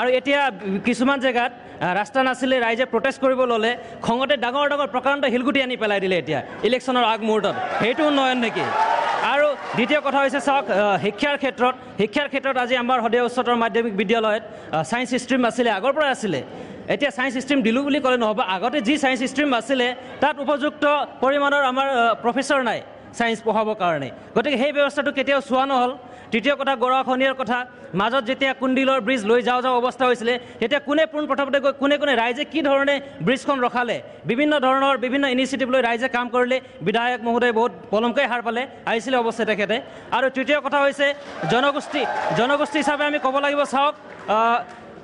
Speaker 12: আৰু এতিয়া কিছুমান জেগাত ৰাস্তা নাছিলে ৰাইজে প্ৰটেষ্ট কৰিব ল'লে খঙতে ডাঙৰ ডাঙৰ প্ৰকাণ্ড শিলগুটি আনি পেলাই দিলে এতিয়া ইলেকশ্যনৰ আগমুহূৰ্তত সেইটো উন্নয়ন নেকি আৰু দ্বিতীয় কথা হৈছে চাওক শিক্ষাৰ ক্ষেত্ৰত শিক্ষাৰ ক্ষেত্ৰত আজি আমাৰ সদীয় উচ্চতৰ মাধ্যমিক বিদ্যালয়ত চায়েঞ্চ ষ্ট্ৰীম আছিলে আগৰ পৰাই আছিলে এতিয়া ছায়েঞ্চ ষ্ট্ৰীম দিলোঁ বুলি ক'লে নহ'ব আগতে যি ছায়েঞ্চ ষ্ট্ৰীম আছিলে তাত উপযুক্ত পৰিমাণৰ আমাৰ প্ৰফেচৰ নাই ছায়েঞ্চ পঢ়াবৰ কাৰণে গতিকে সেই ব্যৱস্থাটো কেতিয়াও চোৱা নহ'ল তৃতীয় কথা গৰখনীয়াৰ কথা মাজত যেতিয়া কুণ্ডিলৰ ব্ৰিজ লৈ যাওঁ যাওঁ অৱস্থা হৈছিলে তেতিয়া কোনে পোনপ্ৰথমতে গৈ কোনে কোনে ৰাইজে কি ধৰণে ব্ৰিজখন ৰখালে বিভিন্ন ধৰণৰ বিভিন্ন ইনিচিয়েটিভ লৈ ৰাইজে কাম কৰিলে বিধায়ক মহোদয়ে বহুত পলমকৈ সাৰ পালে আহিছিলে অৱশ্যে তেখেতে আৰু তৃতীয় কথা হৈছে জনগোষ্ঠী জনগোষ্ঠী হিচাপে আমি ক'ব লাগিব চাওক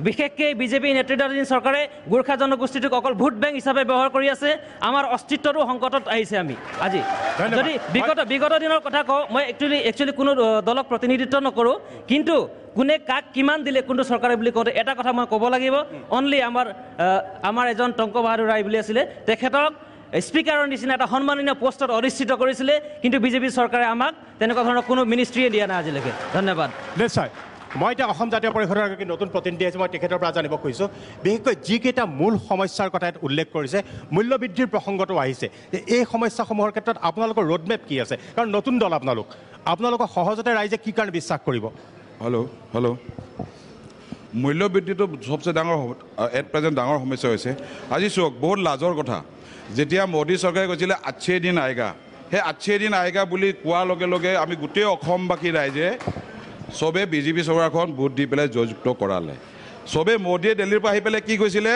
Speaker 12: বিশেষকৈ বিজেপি নেতৃত্বাধীন চৰকাৰে গোৰ্খা জনগোষ্ঠীটোক অকল ভোট বেংক হিচাপে ব্যৱহাৰ কৰি আছে আমাৰ অস্তিত্বটো সংকটত আহিছে আমি আজি যদি বিগত বিগত দিনৰ কথা কওঁ মই একচুৱেলি একচুৱেলি কোনো দলক প্ৰতিনিধিত্ব নকৰোঁ কিন্তু কোনে কাক কিমান দিলে কোনটো চৰকাৰে বুলি কওঁতে এটা কথা মই ক'ব লাগিব অনলি আমাৰ আমাৰ এজন টংক বাহাদুৰ ৰায় বুলি আছিলে তেখেতক স্পীকাৰৰ নিচিনা এটা সন্মানীয় পষ্টত অধিষ্ঠিত কৰিছিলে কিন্তু বিজেপি চৰকাৰে আমাক তেনেকুৱা ধৰণৰ কোনো মিনিষ্ট্ৰীয়ে দিয়া নাই আজিলৈকে ধন্যবাদ
Speaker 2: মই এতিয়া অসম জাতীয় পৰিষদৰ এগৰাকী নতুন প্ৰতিনিধি আছে মই তেখেতৰ পৰা জানিব খুজিছোঁ বিশেষকৈ যিকেইটা মূল সমস্যাৰ কথা ইয়াত উল্লেখ কৰিছে মূল্যবৃদ্ধিৰ প্ৰসংগটো আহিছে যে এই সমস্যাসমূহৰ ক্ষেত্ৰত আপোনালোকৰ ৰোডমেপ কি আছে কাৰণ নতুন দল আপোনালোক আপোনালোকক সহজতে ৰাইজে কি কাৰণে বিশ্বাস কৰিব হেল্ল' হেল্ল' মূল্যবৃদ্ধিটো চবচে ডাঙৰ
Speaker 13: এট প্ৰেজেণ্ট ডাঙৰ সমস্যা হৈছে আজি চাওক বহুত লাজৰ কথা যেতিয়া মোদী চৰকাৰে কৈছিলে আচ্ছে দিন আয়গা সেই আচ্ছে দিন আয়গা বুলি কোৱাৰ লগে লগে আমি গোটেই অসমবাসী ৰাইজে চবে বিজেপি চৰকাৰখন ভোট দি পেলাই জয়যুক্ত কৰালে চবে মোদীয়ে দিল্লীৰ পৰা আহি পেলাই কি কৈছিলে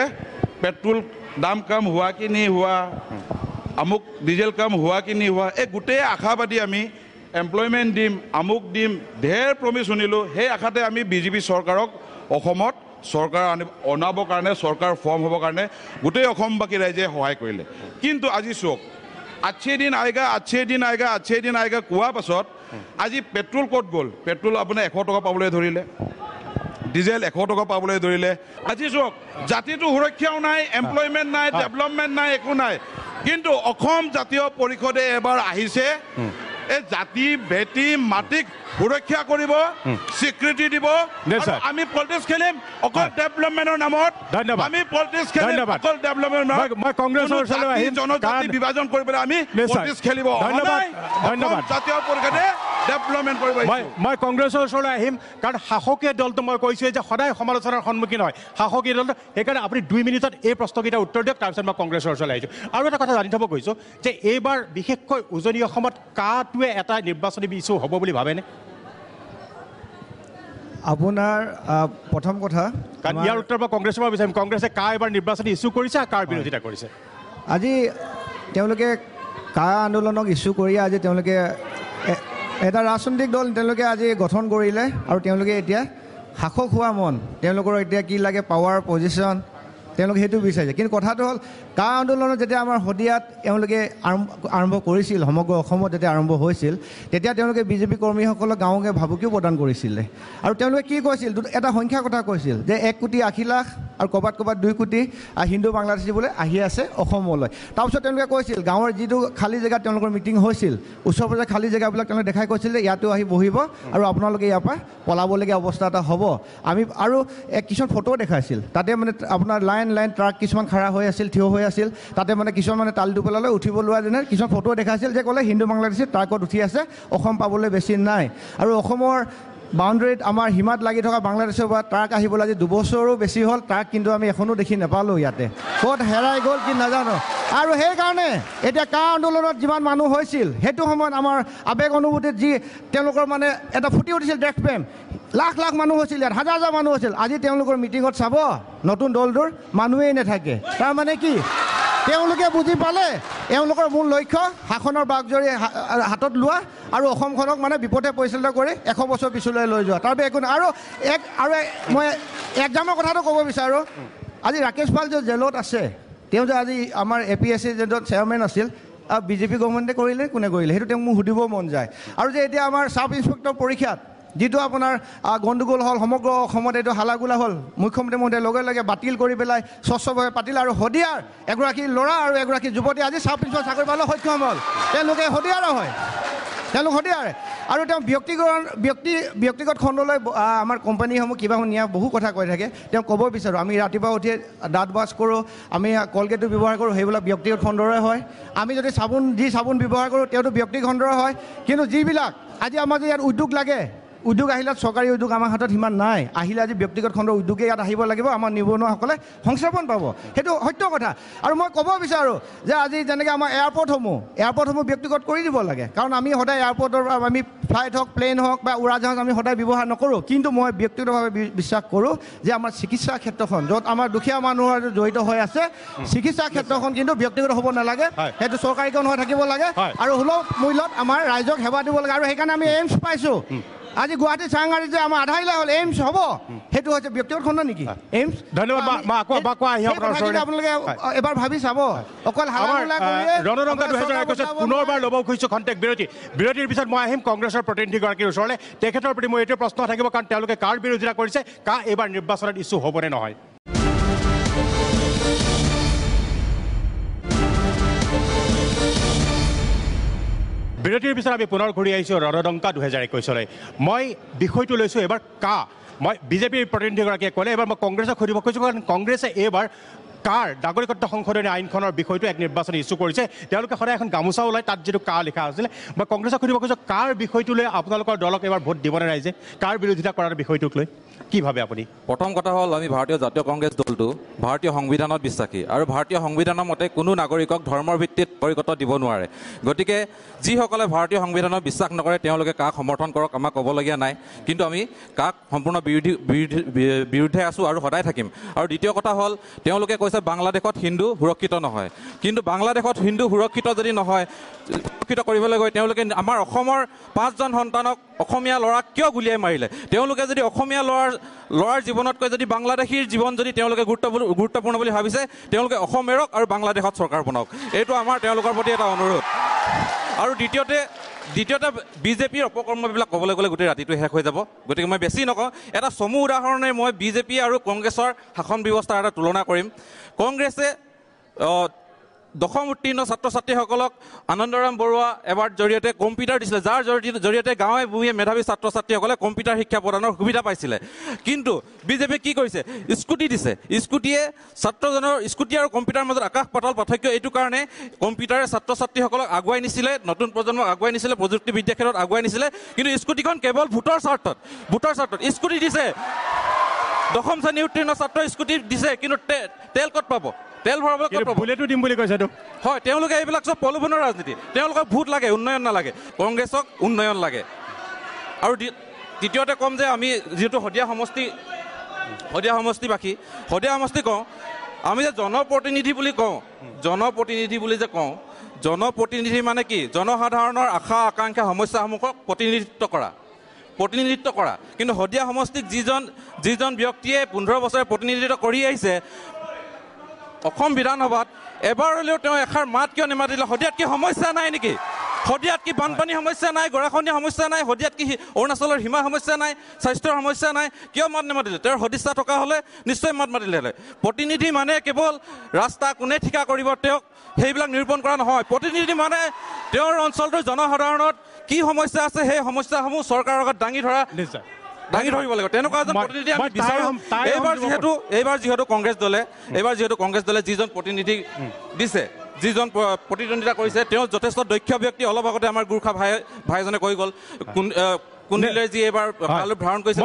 Speaker 13: পেট্ৰল দাম কাম হোৱা কি নি হোৱা আমুক ডিজেল কাম হোৱা কি নি হোৱা এই গোটেই আশাবাদী আমি এমপ্লয়মেণ্ট দিম আমুক দিম ঢেৰ প্ৰমিছ শুনিলোঁ সেই আশাতে আমি বিজেপি চৰকাৰক অসমত চৰকাৰ আনি অনাবৰ কাৰণে চৰকাৰ ফৰ্ম হ'বৰ কাৰণে গোটেই অসমবাসী ৰাইজে সহায় কৰিলে কিন্তু আজি চোক আছে দিন আইগা আছে দিন আইগা আছে দিন আইগা কোৱাৰ পাছত আজি পেট্ৰল ক'ত গ'ল পেট্ৰল আপুনি এশ টকা পাবলৈ ধৰিলে ডিজেল এশ টকা পাবলৈ ধৰিলে আজি চাওক জাতিটো সুৰক্ষাও নাই এমপ্লয়মেণ্ট নাই ডেভেলপমেণ্ট নাই একো নাই কিন্তু অসম জাতীয় পৰিষদে এবাৰ আহিছে এই জাতি ভেটি মাটিক সুৰক্ষা কৰিব স্বীকৃতি দিব আমি পলিটিক্স খেলিম অকল ডেভেলপমেণ্টৰ নামত ধন্যবাদ আমি পলিটিক্স খেলিম অকল ডেভেলপমেণ্ট মই কংগ্ৰেছৰ ওচৰলৈ আহি জনজাতি বিভাজন
Speaker 2: কৰিবলৈ আমি পলিটিক্স খেলিব ধন্যবাদ ধন্যবাদ
Speaker 13: জাতীয় পৰিষদে ডেভেলপমেণ্ট কৰিব
Speaker 2: মই কংগ্ৰেছৰ ওচৰলৈ আহিম কাৰণ শাসকীয় দলটো মই কৈছোঁ যে সদায় সমালোচনাৰ সন্মুখীন হয় শাসকীয় দলটো সেইকাৰণে আপুনি দুই মিনিটত এই প্ৰশ্নকেইটা উত্তৰ দিয়ক তাৰপিছত মই কংগ্ৰেছৰ ওচৰলৈ আহিছোঁ আৰু এটা কথা জানি থ'ব কৈছোঁ যে এইবাৰ বিশেষকৈ উজনি অসমত কাঠ ভাবটোৱে এটা নিৰ্বাচনী ইছ্যু হ'ব বুলি ভাবেনে
Speaker 3: আপোনাৰ প্ৰথম কথা
Speaker 2: ইয়াৰ উত্তৰ পৰা কংগ্ৰেছৰ পৰা বিচাৰিম কংগ্ৰেছে কাৰ এবাৰ নিৰ্বাচনী ইছ্যু কৰিছে আৰু কাৰ বিৰোধিতা কৰিছে
Speaker 3: আজি তেওঁলোকে কা আন্দোলনক ইছ্যু কৰি আজি তেওঁলোকে এটা ৰাজনৈতিক দল তেওঁলোকে আজি গঠন কৰিলে আৰু তেওঁলোকে এতিয়া শাসক হোৱা মন তেওঁলোকৰ এতিয়া কি লাগে পাৱাৰ পজিশ্যন তেওঁলোকে সেইটো বিচাৰিছে কিন্তু কথাটো হ'ল কা আন্দোলনত যেতিয়া আমাৰ শদিয়াত তেওঁলোকে আৰম্ভ কৰিছিল সমগ্ৰ অসমত যেতিয়া আৰম্ভ হৈছিল তেতিয়া তেওঁলোকে বিজেপি কৰ্মীসকলক গাঁও গাঁৱে ভাবুকিও প্ৰদান কৰিছিলে আৰু তেওঁলোকে কি কৈছিল এটা সংখ্যাৰ কথা কৈছিল যে এক কোটি আশী লাখ আৰু ক'ৰবাত ক'ৰবাত দুই কোটি হিন্দু বাংলাদেশী বোলে আহি আছে অসমলৈ তাৰপিছত তেওঁলোকে কৈছিল গাঁৱৰ যিটো খালী জেগাত তেওঁলোকৰ মিটিং হৈছিল ওচৰ পাজৰে খালী জেগাবিলাক তেওঁলোকে দেখাই কৈছিল যে ইয়াতো আহি বহিব আৰু আপোনালোকে ইয়াৰ পৰা পলাবলগীয়া অৱস্থা এটা হ'ব আমি আৰু এক কিছুমান ফটোও দেখাইছিল তাতে মানে আপোনাৰ লাইন লাইন লাইন ট্ৰাক কিছুমান খাৰা হৈ আছিল থিয় হৈ আছিল তাতে মানে কিছুমান মানে তালটো পেলালে উঠিব লোৱা যেনে কিছুমান ফটো দেখা আছিল যে ক'লে হিন্দু বাংলাদেশী ট্ৰাকত উঠি আছে অসম পাবলৈ বেছি নাই আৰু অসমৰ বাউণ্ডেৰীত আমাৰ সীমাত লাগি থকা বাংলাদেশৰ পৰা ট্ৰাক আহিবলৈ আজি দুবছৰো বেছি হ'ল ট্ৰাক কিন্তু আমি এখনো দেখি নাপালোঁ ইয়াতে ক'ত হেৰাই গ'ল কি নাজানো আৰু সেইকাৰণে এতিয়া কা আন্দোলনত যিমান মানুহ হৈছিল সেইটো সময়ত আমাৰ আৱেগ অনুভূতিত যি তেওঁলোকৰ মানে এটা ফুটি উঠিছিল দেশপ্ৰেম লাখ লাখ মানুহ হৈছিল ইয়াত হাজাৰ হাজাৰ মানুহ হৈছিল আজি তেওঁলোকৰ মিটিঙত চাব নতুন দলটোৰ মানুহেই নাথাকে তাৰমানে কি তেওঁলোকে বুজি পালে এওঁলোকৰ মূল লক্ষ্য শাসনৰ বাগজৰি হাতত লোৱা আৰু অসমখনক মানে বিপথে পৰিচালিত কৰি এশ বছৰ পিছলৈ লৈ যোৱা তাৰ বাবে একো নাই আৰু এক আৰু মই একজামৰ কথাটো ক'ব বিচাৰোঁ আজি ৰাকেশ পাল যে জেলত আছে তেওঁ যে আজি আমাৰ এ পি এছ চি যেজন চেয়াৰমেন আছিল আৰু বিজেপি গভৰ্ণমেণ্টে কৰিলে কোনে কৰিলে সেইটো তেওঁক মোৰ সুধিব মন যায় আৰু যে এতিয়া আমাৰ চাব ইঞ্চপেক্টৰ পৰীক্ষাত যিটো আপোনাৰ গণ্ডগোল হ'ল সমগ্ৰ অসমত এইটো হালাগোলা হ'ল মুখ্যমন্ত্ৰী মহোদয়ে লগে লগে বাতিল কৰি পেলাই স্বচ্ছভাৱে পাতিল আৰু শদিয়াৰ এগৰাকী ল'ৰা আৰু এগৰাকী যুৱতী আজি চাব পিছত চাকৰি পালে সক্ষম হ'ল তেওঁলোকে শদিয়াৰ হয় তেওঁলোক শদিয়াৰে আৰু তেওঁ ব্যক্তিগত ব্যক্তি ব্যক্তিগত খণ্ডলৈ আমাৰ কোম্পানীসমূহ কিবা নিয়া বহু কথা কৈ থাকে তেওঁ ক'ব বিচাৰোঁ আমি ৰাতিপুৱা উঠিয়ে দাঁত ব্ৰাছ কৰোঁ আমি কলগেটো ব্যৱহাৰ কৰোঁ সেইবিলাক ব্যক্তিগত খণ্ডৰে হয় আমি যদি চাবোন যি চাবোন ব্যৱহাৰ কৰোঁ তেওঁতো ব্যক্তিখণ্ডৰে হয় কিন্তু যিবিলাক আজি আমাৰ যে ইয়াত উদ্যোগ লাগে উদ্যোগ আহিলে চৰকাৰী উদ্যোগ আমাৰ হাতত সিমান নাই আহিলে আজি ব্যক্তিগত খণ্ডৰ উদ্যোগে ইয়াত আহিব লাগিব আমাৰ নিবনুৱাসকলে সংস্থাপন পাব সেইটো সত্য কথা আৰু মই ক'ব বিচাৰোঁ যে আজি যেনেকৈ আমাৰ এয়াৰপৰ্টসমূহ এয়াৰপৰ্টসমূহ ব্যক্তিগত কৰি দিব লাগে কাৰণ আমি সদায় এয়াৰপৰ্টৰ পৰা আমি ফ্লাইট হওক প্লেন হওক বা উৰাজাহাজ আমি সদায় ব্যৱহাৰ নকৰোঁ কিন্তু মই ব্যক্তিগতভাৱে বিশ্বাস কৰোঁ যে আমাৰ চিকিৎসা ক্ষেত্ৰখন য'ত আমাৰ দুখীয়া মানুহৰ জড়িত হৈ আছে চিকিৎসা ক্ষেত্ৰখন কিন্তু ব্যক্তিগত হ'ব নালাগে সেইটো চৰকাৰীকৰণ হৈ থাকিব লাগে আৰু সুলভ মূল্যত আমাৰ ৰাইজক সেৱা দিব লাগে আৰু সেইকাৰণে আমি এইমছ পাইছোঁ আজি গুৱাহাটী চাংগাড়ি যে আমাৰ আধা ইলা হ'ল এইমছ হ'ব সেইটো হৈছে ব্যক্তিগত খণ্ড নেকি এইমছ ধন্যবাদ ভাবি চাব
Speaker 2: পুনৰবাৰ ল'ব খুজিছোঁ খন্তেক বিৰতি বিৰতিৰ পিছত মই আহিম কংগ্ৰেছৰ প্ৰতিনিধিগৰাকীৰ ওচৰলৈ তেখেতৰ প্ৰতি মোৰ এইটো প্ৰশ্ন থাকিব কাৰণ তেওঁলোকে কাৰ বিৰোধিতা কৰিছে কাৰ এইবাৰ নিৰ্বাচনত ইছ্যু হ'বনে নহয় বিৰতিৰ পিছত আমি পুনৰ ঘূৰি আহিছোঁ ৰণদংকা দুহেজাৰ একৈছলৈ মই বিষয়টো লৈছোঁ এইবাৰ কা মই বিজেপিৰ প্ৰতিনিধিগৰাকীয়ে ক'লে এইবাৰ মই কংগ্ৰেছক সুধিব খুজিছোঁ কাৰণ কংগ্ৰেছে এইবাৰ কাৰ নাগৰিকত্ব সংশোধনী আইনখনৰ বিষয়টো এক নিৰ্বাচনী ইছ্যু কৰিছে তেওঁলোকে সদায় এখন গামোচা ওলায় তাত যিটো কা লিখা আছিলে মই কংগ্ৰেছক সুধিব খুজিছোঁ কাৰ বিষয়টো লৈ আপোনালোকৰ দলক এইবাৰ ভোট দিবনে ৰাইজে কাৰ বিৰোধিতা কৰাৰ বিষয়টোক লৈ কি ভাবে আপুনি
Speaker 14: প্ৰথম কথা হ'ল আমি ভাৰতীয় জাতীয় কংগ্ৰেছ দলটো ভাৰতীয় সংবিধানত বিশ্বাসী আৰু ভাৰতীয় সংবিধানৰ মতে কোনো নাগৰিকক ধৰ্মৰ ভিত্তিত পৰিগত দিব নোৱাৰে গতিকে যিসকলে ভাৰতীয় সংবিধানত বিশ্বাস নকৰে তেওঁলোকে কাক সমৰ্থন কৰক আমাক ক'বলগীয়া নাই কিন্তু আমি কাক সম্পূৰ্ণ বিৰোধী বিৰোধী বিৰুদ্ধে আছোঁ আৰু সদায় থাকিম আৰু দ্বিতীয় কথা হ'ল তেওঁলোকে কৈছে বাংলাদেশত হিন্দু সুৰক্ষিত নহয় কিন্তু বাংলাদেশত হিন্দু সুৰক্ষিত যদি নহয় সুৰক্ষিত কৰিবলৈ গৈ তেওঁলোকে আমাৰ অসমৰ পাঁচজন সন্তানক অসমীয়া ল'ৰাক কিয় গুলিয়াই মাৰিলে তেওঁলোকে যদি অসমীয়া ল'ৰা ল'ৰাৰ ল'ৰাৰ জীৱনতকৈ যদি বাংলাদেশীৰ জীৱন যদি তেওঁলোকে গুৰুত্বপূৰ্ণ গুৰুত্বপূৰ্ণ বুলি ভাবিছে তেওঁলোকে অসম এৰক আৰু বাংলাদেশত চৰকাৰ বনাওক এইটো আমাৰ তেওঁলোকৰ প্ৰতি এটা অনুৰোধ আৰু দ্বিতীয়তে দ্বিতীয়তে বিজেপিৰ অপকৰ্মবিলাক ক'বলৈ গ'লে গোটেই ৰাতিটো শেষ হৈ যাব গতিকে মই বেছি নকওঁ এটা চমু উদাহৰণে মই বিজেপি আৰু কংগ্ৰেছৰ শাসন ব্যৱস্থাৰ এটা তুলনা কৰিম কংগ্ৰেছে দশম উত্তীৰ্ণ ছাত্ৰ ছাত্ৰীসকলক আনন্দৰাম বৰুৱা এৱাৰ্ড জৰিয়তে কম্পিউটাৰ দিছিলে যাৰ জৰিয়তে গাঁৱে ভূঞে মেধাৱী ছাত্ৰ ছাত্ৰীসকলে কম্পিউটাৰ শিক্ষা প্ৰদানৰ সুবিধা পাইছিলে কিন্তু বিজেপিয়ে কি কৰিছে স্কুটি দিছে স্কুটিয়ে ছাত্ৰজনৰ স্কুটি আৰু কম্পিউটাৰৰ মাজত আকাশ পাতল পাৰ্থক্য এইটো কাৰণে কম্পিউটাৰে ছাত্ৰ ছাত্ৰীসকলক আগুৱাই নিছিলে নতুন প্ৰজন্মক আগুৱাই নিছিলে প্ৰযুক্তিবিদ্যাৰ ক্ষেত্ৰত আগুৱাই নিছিলে কিন্তু স্কুটিখন কেৱল ভোটৰ স্বাৰ্থত ভোটৰ স্বাৰ্থত স্কুটি দিছে দশম শ্ৰেণী উত্তীৰ্ণ ছাত্ৰ স্কুটি দিছে কিন্তু তেল ক'ত পাব তেল ভৰাবলৈ বুলেটো দিম বুলি কৈছে হয় তেওঁলোকে এইবিলাক চব প্ৰলোভনৰ ৰাজনীতি তেওঁলোকক ভোট লাগে উন্নয়ন নালাগে কংগ্ৰেছক উন্নয়ন লাগে আৰু তৃতীয়তে ক'ম যে আমি যিহেতু শদিয়া সমষ্টি শদিয়া সমষ্টিবাসী শদিয়া সমষ্টি কওঁ আমি যে জনপ্ৰতিনিধি বুলি কওঁ জনপ্ৰতিনিধি বুলি যে কওঁ জনপ্ৰতিনিধি মানে কি জনসাধাৰণৰ আশা আকাংক্ষা সমস্যাসমূহক প্ৰতিনিধিত্ব কৰা প্ৰতিনিধিত্ব কৰা কিন্তু শদিয়া সমষ্টিত যিজন যিজন ব্যক্তিয়ে পোন্ধৰ বছৰে প্ৰতিনিধিত্ব কৰি আহিছে অসম বিধানসভাত এবাৰ হ'লেও তেওঁ এষাৰ মাত কিয় নিমাতিলে শদিয়াত কি সমস্যা নাই নেকি শদিয়াত কি বানপানীৰ সমস্যা নাই গৰাখনীয়া সমস্যা নাই শদিয়াত কি অৰুণাচলৰ সীমা সমস্যা নাই স্বাস্থ্যৰ সমস্যা নাই কিয় মাত নিমাতিলে তেওঁৰ সদিচ্ছা থকা হ'লে নিশ্চয় মাত মাতিলে হ'লে প্ৰতিনিধি মানে কেৱল ৰাস্তা কোনে ঠিকা কৰিব তেওঁক সেইবিলাক নিৰূপণ কৰা নহয় প্ৰতিনিধি মানে তেওঁৰ অঞ্চলটোৰ জনসাধাৰণত কি সমস্যা আছে সেই সমস্যাসমূহ চৰকাৰৰ আগত দাঙি ধৰা নিশ্চয় দাঙি ধৰিব লাগিব তেনেকুৱা এজন প্ৰতিনিধি আমি বিচাৰোঁ এইবাৰ যিহেতু এইবাৰ যিহেতু কংগ্ৰেছ দলে এইবাৰ যিহেতু কংগ্ৰেছ দলে যিজন প্ৰতিনিধি দিছে যিজন প্ৰতিদ্বন্দ্বিতা কৰিছে তেওঁ যথেষ্ট দক্ষ ব্যক্তি অলপ আগতে আমাৰ গোৰ্খা ভাই ভাইজনে কৈ গ'ল কোন কুণ্ডিলে যি এইবাৰ ধাৰণ কৰিছে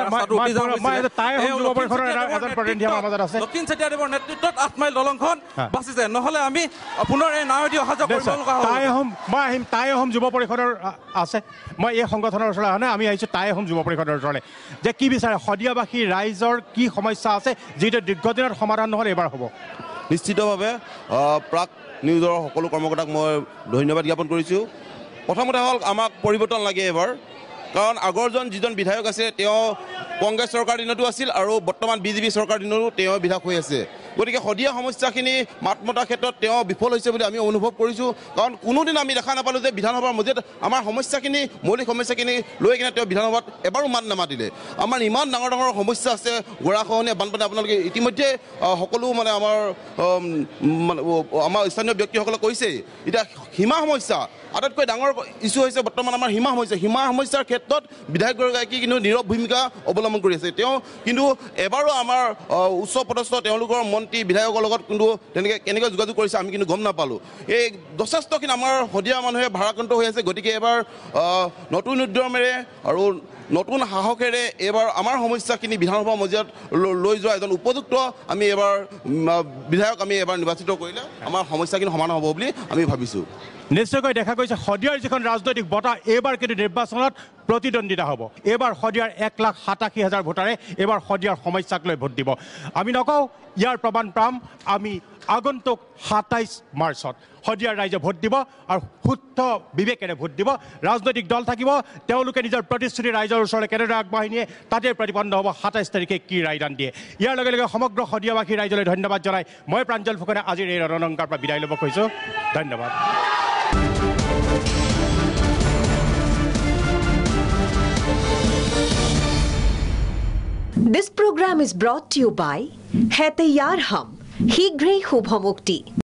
Speaker 14: দক্ষিণ চেতিয়াদেৱৰ নেতৃত্বত আঠ মাইল দলংখন বাচিছে নহলে আমি পুনৰ এই নাৱেদি অহা যোৱা কৰিব লগা হয়
Speaker 2: মই আহিম টাই অসম যুৱ পৰিষদৰ আছে মই এই সংগঠনৰ ওচৰলৈ অহা নাই আমি আহিছোঁ টাই অসম যুৱ পৰিষদৰ ওচৰলৈ যে কি বিচাৰে সদিয়াবাসী ৰাইজৰ কি সমস্যা আছে যিটো দীৰ্ঘদিনত সমাধান নহ'লে এইবাৰ হ'ব
Speaker 15: নিশ্চিতভাৱে প্ৰাক নিউজৰ সকলো কৰ্মকৰ্তাক মই ধন্যবাদ জ্ঞাপন কৰিছোঁ প্ৰথমতে হ'ল আমাক পৰিৱৰ্তন লাগে এইবাৰ কাৰণ আগৰজন যিজন বিধায়ক আছে তেওঁ কংগ্ৰেছ চৰকাৰৰ দিনতো আছিল আৰু বৰ্তমান বিজেপি চৰকাৰৰ দিনতো তেওঁ বিধায়ক হৈ আছে গতিকে সদীয়া সমস্যাখিনি মাত মতাৰ ক্ষেত্ৰত তেওঁ বিফল হৈছে বুলি আমি অনুভৱ কৰিছোঁ কাৰণ কোনোদিন আমি দেখা নাপালোঁ যে বিধানসভাৰ মজিয়াত আমাৰ সমস্যাখিনি মৌলিক সমস্যাখিনি লৈ কিনে তেওঁ বিধানসভাত এবাৰো মাত নামাতিলে আমাৰ ইমান ডাঙৰ ডাঙৰ সমস্যা আছে গোৰাখহনীয়া বানপানী আপোনালোকে ইতিমধ্যে সকলো মানে আমাৰ আমাৰ স্থানীয় ব্যক্তিসকলে কৈছেই এতিয়া সীমা সমস্যা আটাইতকৈ ডাঙৰ ইছ্যু হৈছে বৰ্তমান আমাৰ সীমা সমস্যা সীমা সমস্যাৰ ক্ষেত্ৰত ক্ষেত্ৰত বিধায়কগৰাকী কিন্তু নীৰৱ ভূমিকা অৱলম্বন কৰি আছে তেওঁ কিন্তু এবাৰো আমাৰ উচ্চ পদস্থ তেওঁলোকৰ মন্ত্ৰী বিধায়কৰ লগত কিন্তু তেনেকৈ কেনেকৈ যোগাযোগ কৰিছে আমি কিন্তু গম নাপালোঁ এই যথেষ্টখিনি আমাৰ শদিয়া মানুহে ভাৰাক্ৰান্ত হৈ আছে গতিকে এবাৰ নতুন উদ্যমেৰে আৰু নতুন সাহসেৰে এইবাৰ আমাৰ সমস্যাখিনি বিধানসভা মজিয়াত লৈ যোৱা এজন উপযুক্ত আমি এবাৰ
Speaker 2: বিধায়ক আমি এবাৰ নিৰ্বাচিত কৰিলে আমাৰ সমস্যাখিনি সমান হ'ব বুলি আমি ভাবিছোঁ নিশ্চয়কৈ দেখা গৈছে সদীয়াৰ যিখন ৰাজনৈতিক বঁটা এইবাৰ কিন্তু নিৰ্বাচনত প্ৰতিদ্বন্দ্বিতা হ'ব এইবাৰ শদিয়াৰ এক লাখ সাতাশী হাজাৰ ভোটাৰে এইবাৰ শদিয়াৰ সমস্যাক লৈ ভোট দিব আমি নকওঁ ইয়াৰ প্ৰমাণ পাম আমি আগন্তুক সাতাইছ মাৰ্চত শদিয়াৰ ৰাইজে ভোট দিব আৰু শুদ্ধ বিবেকেৰে ভোট দিব ৰাজনৈতিক দল থাকিব তেওঁলোকে নিজৰ প্ৰতিশ্ৰুতি ৰাইজৰ ওচৰলৈ কেনেদৰে আগবাঢ়ি নিয়ে তাতে প্ৰতিপন্ন হ'ব সাতাইছ তাৰিখে কি ৰায়দান দিয়ে ইয়াৰ লগে লগে সমগ্ৰ শদিয়াবাসী ৰাইজলৈ ধন্যবাদ জনাই মই প্ৰাঞ্জল ফুকনে আজিৰ এই ৰণনংকাৰ পৰা বিদায় ল'ব খুজিছোঁ ধন্যবাদ
Speaker 10: This program is brought to you by है तैयार हम ही ग्रे खूब हम उक्टी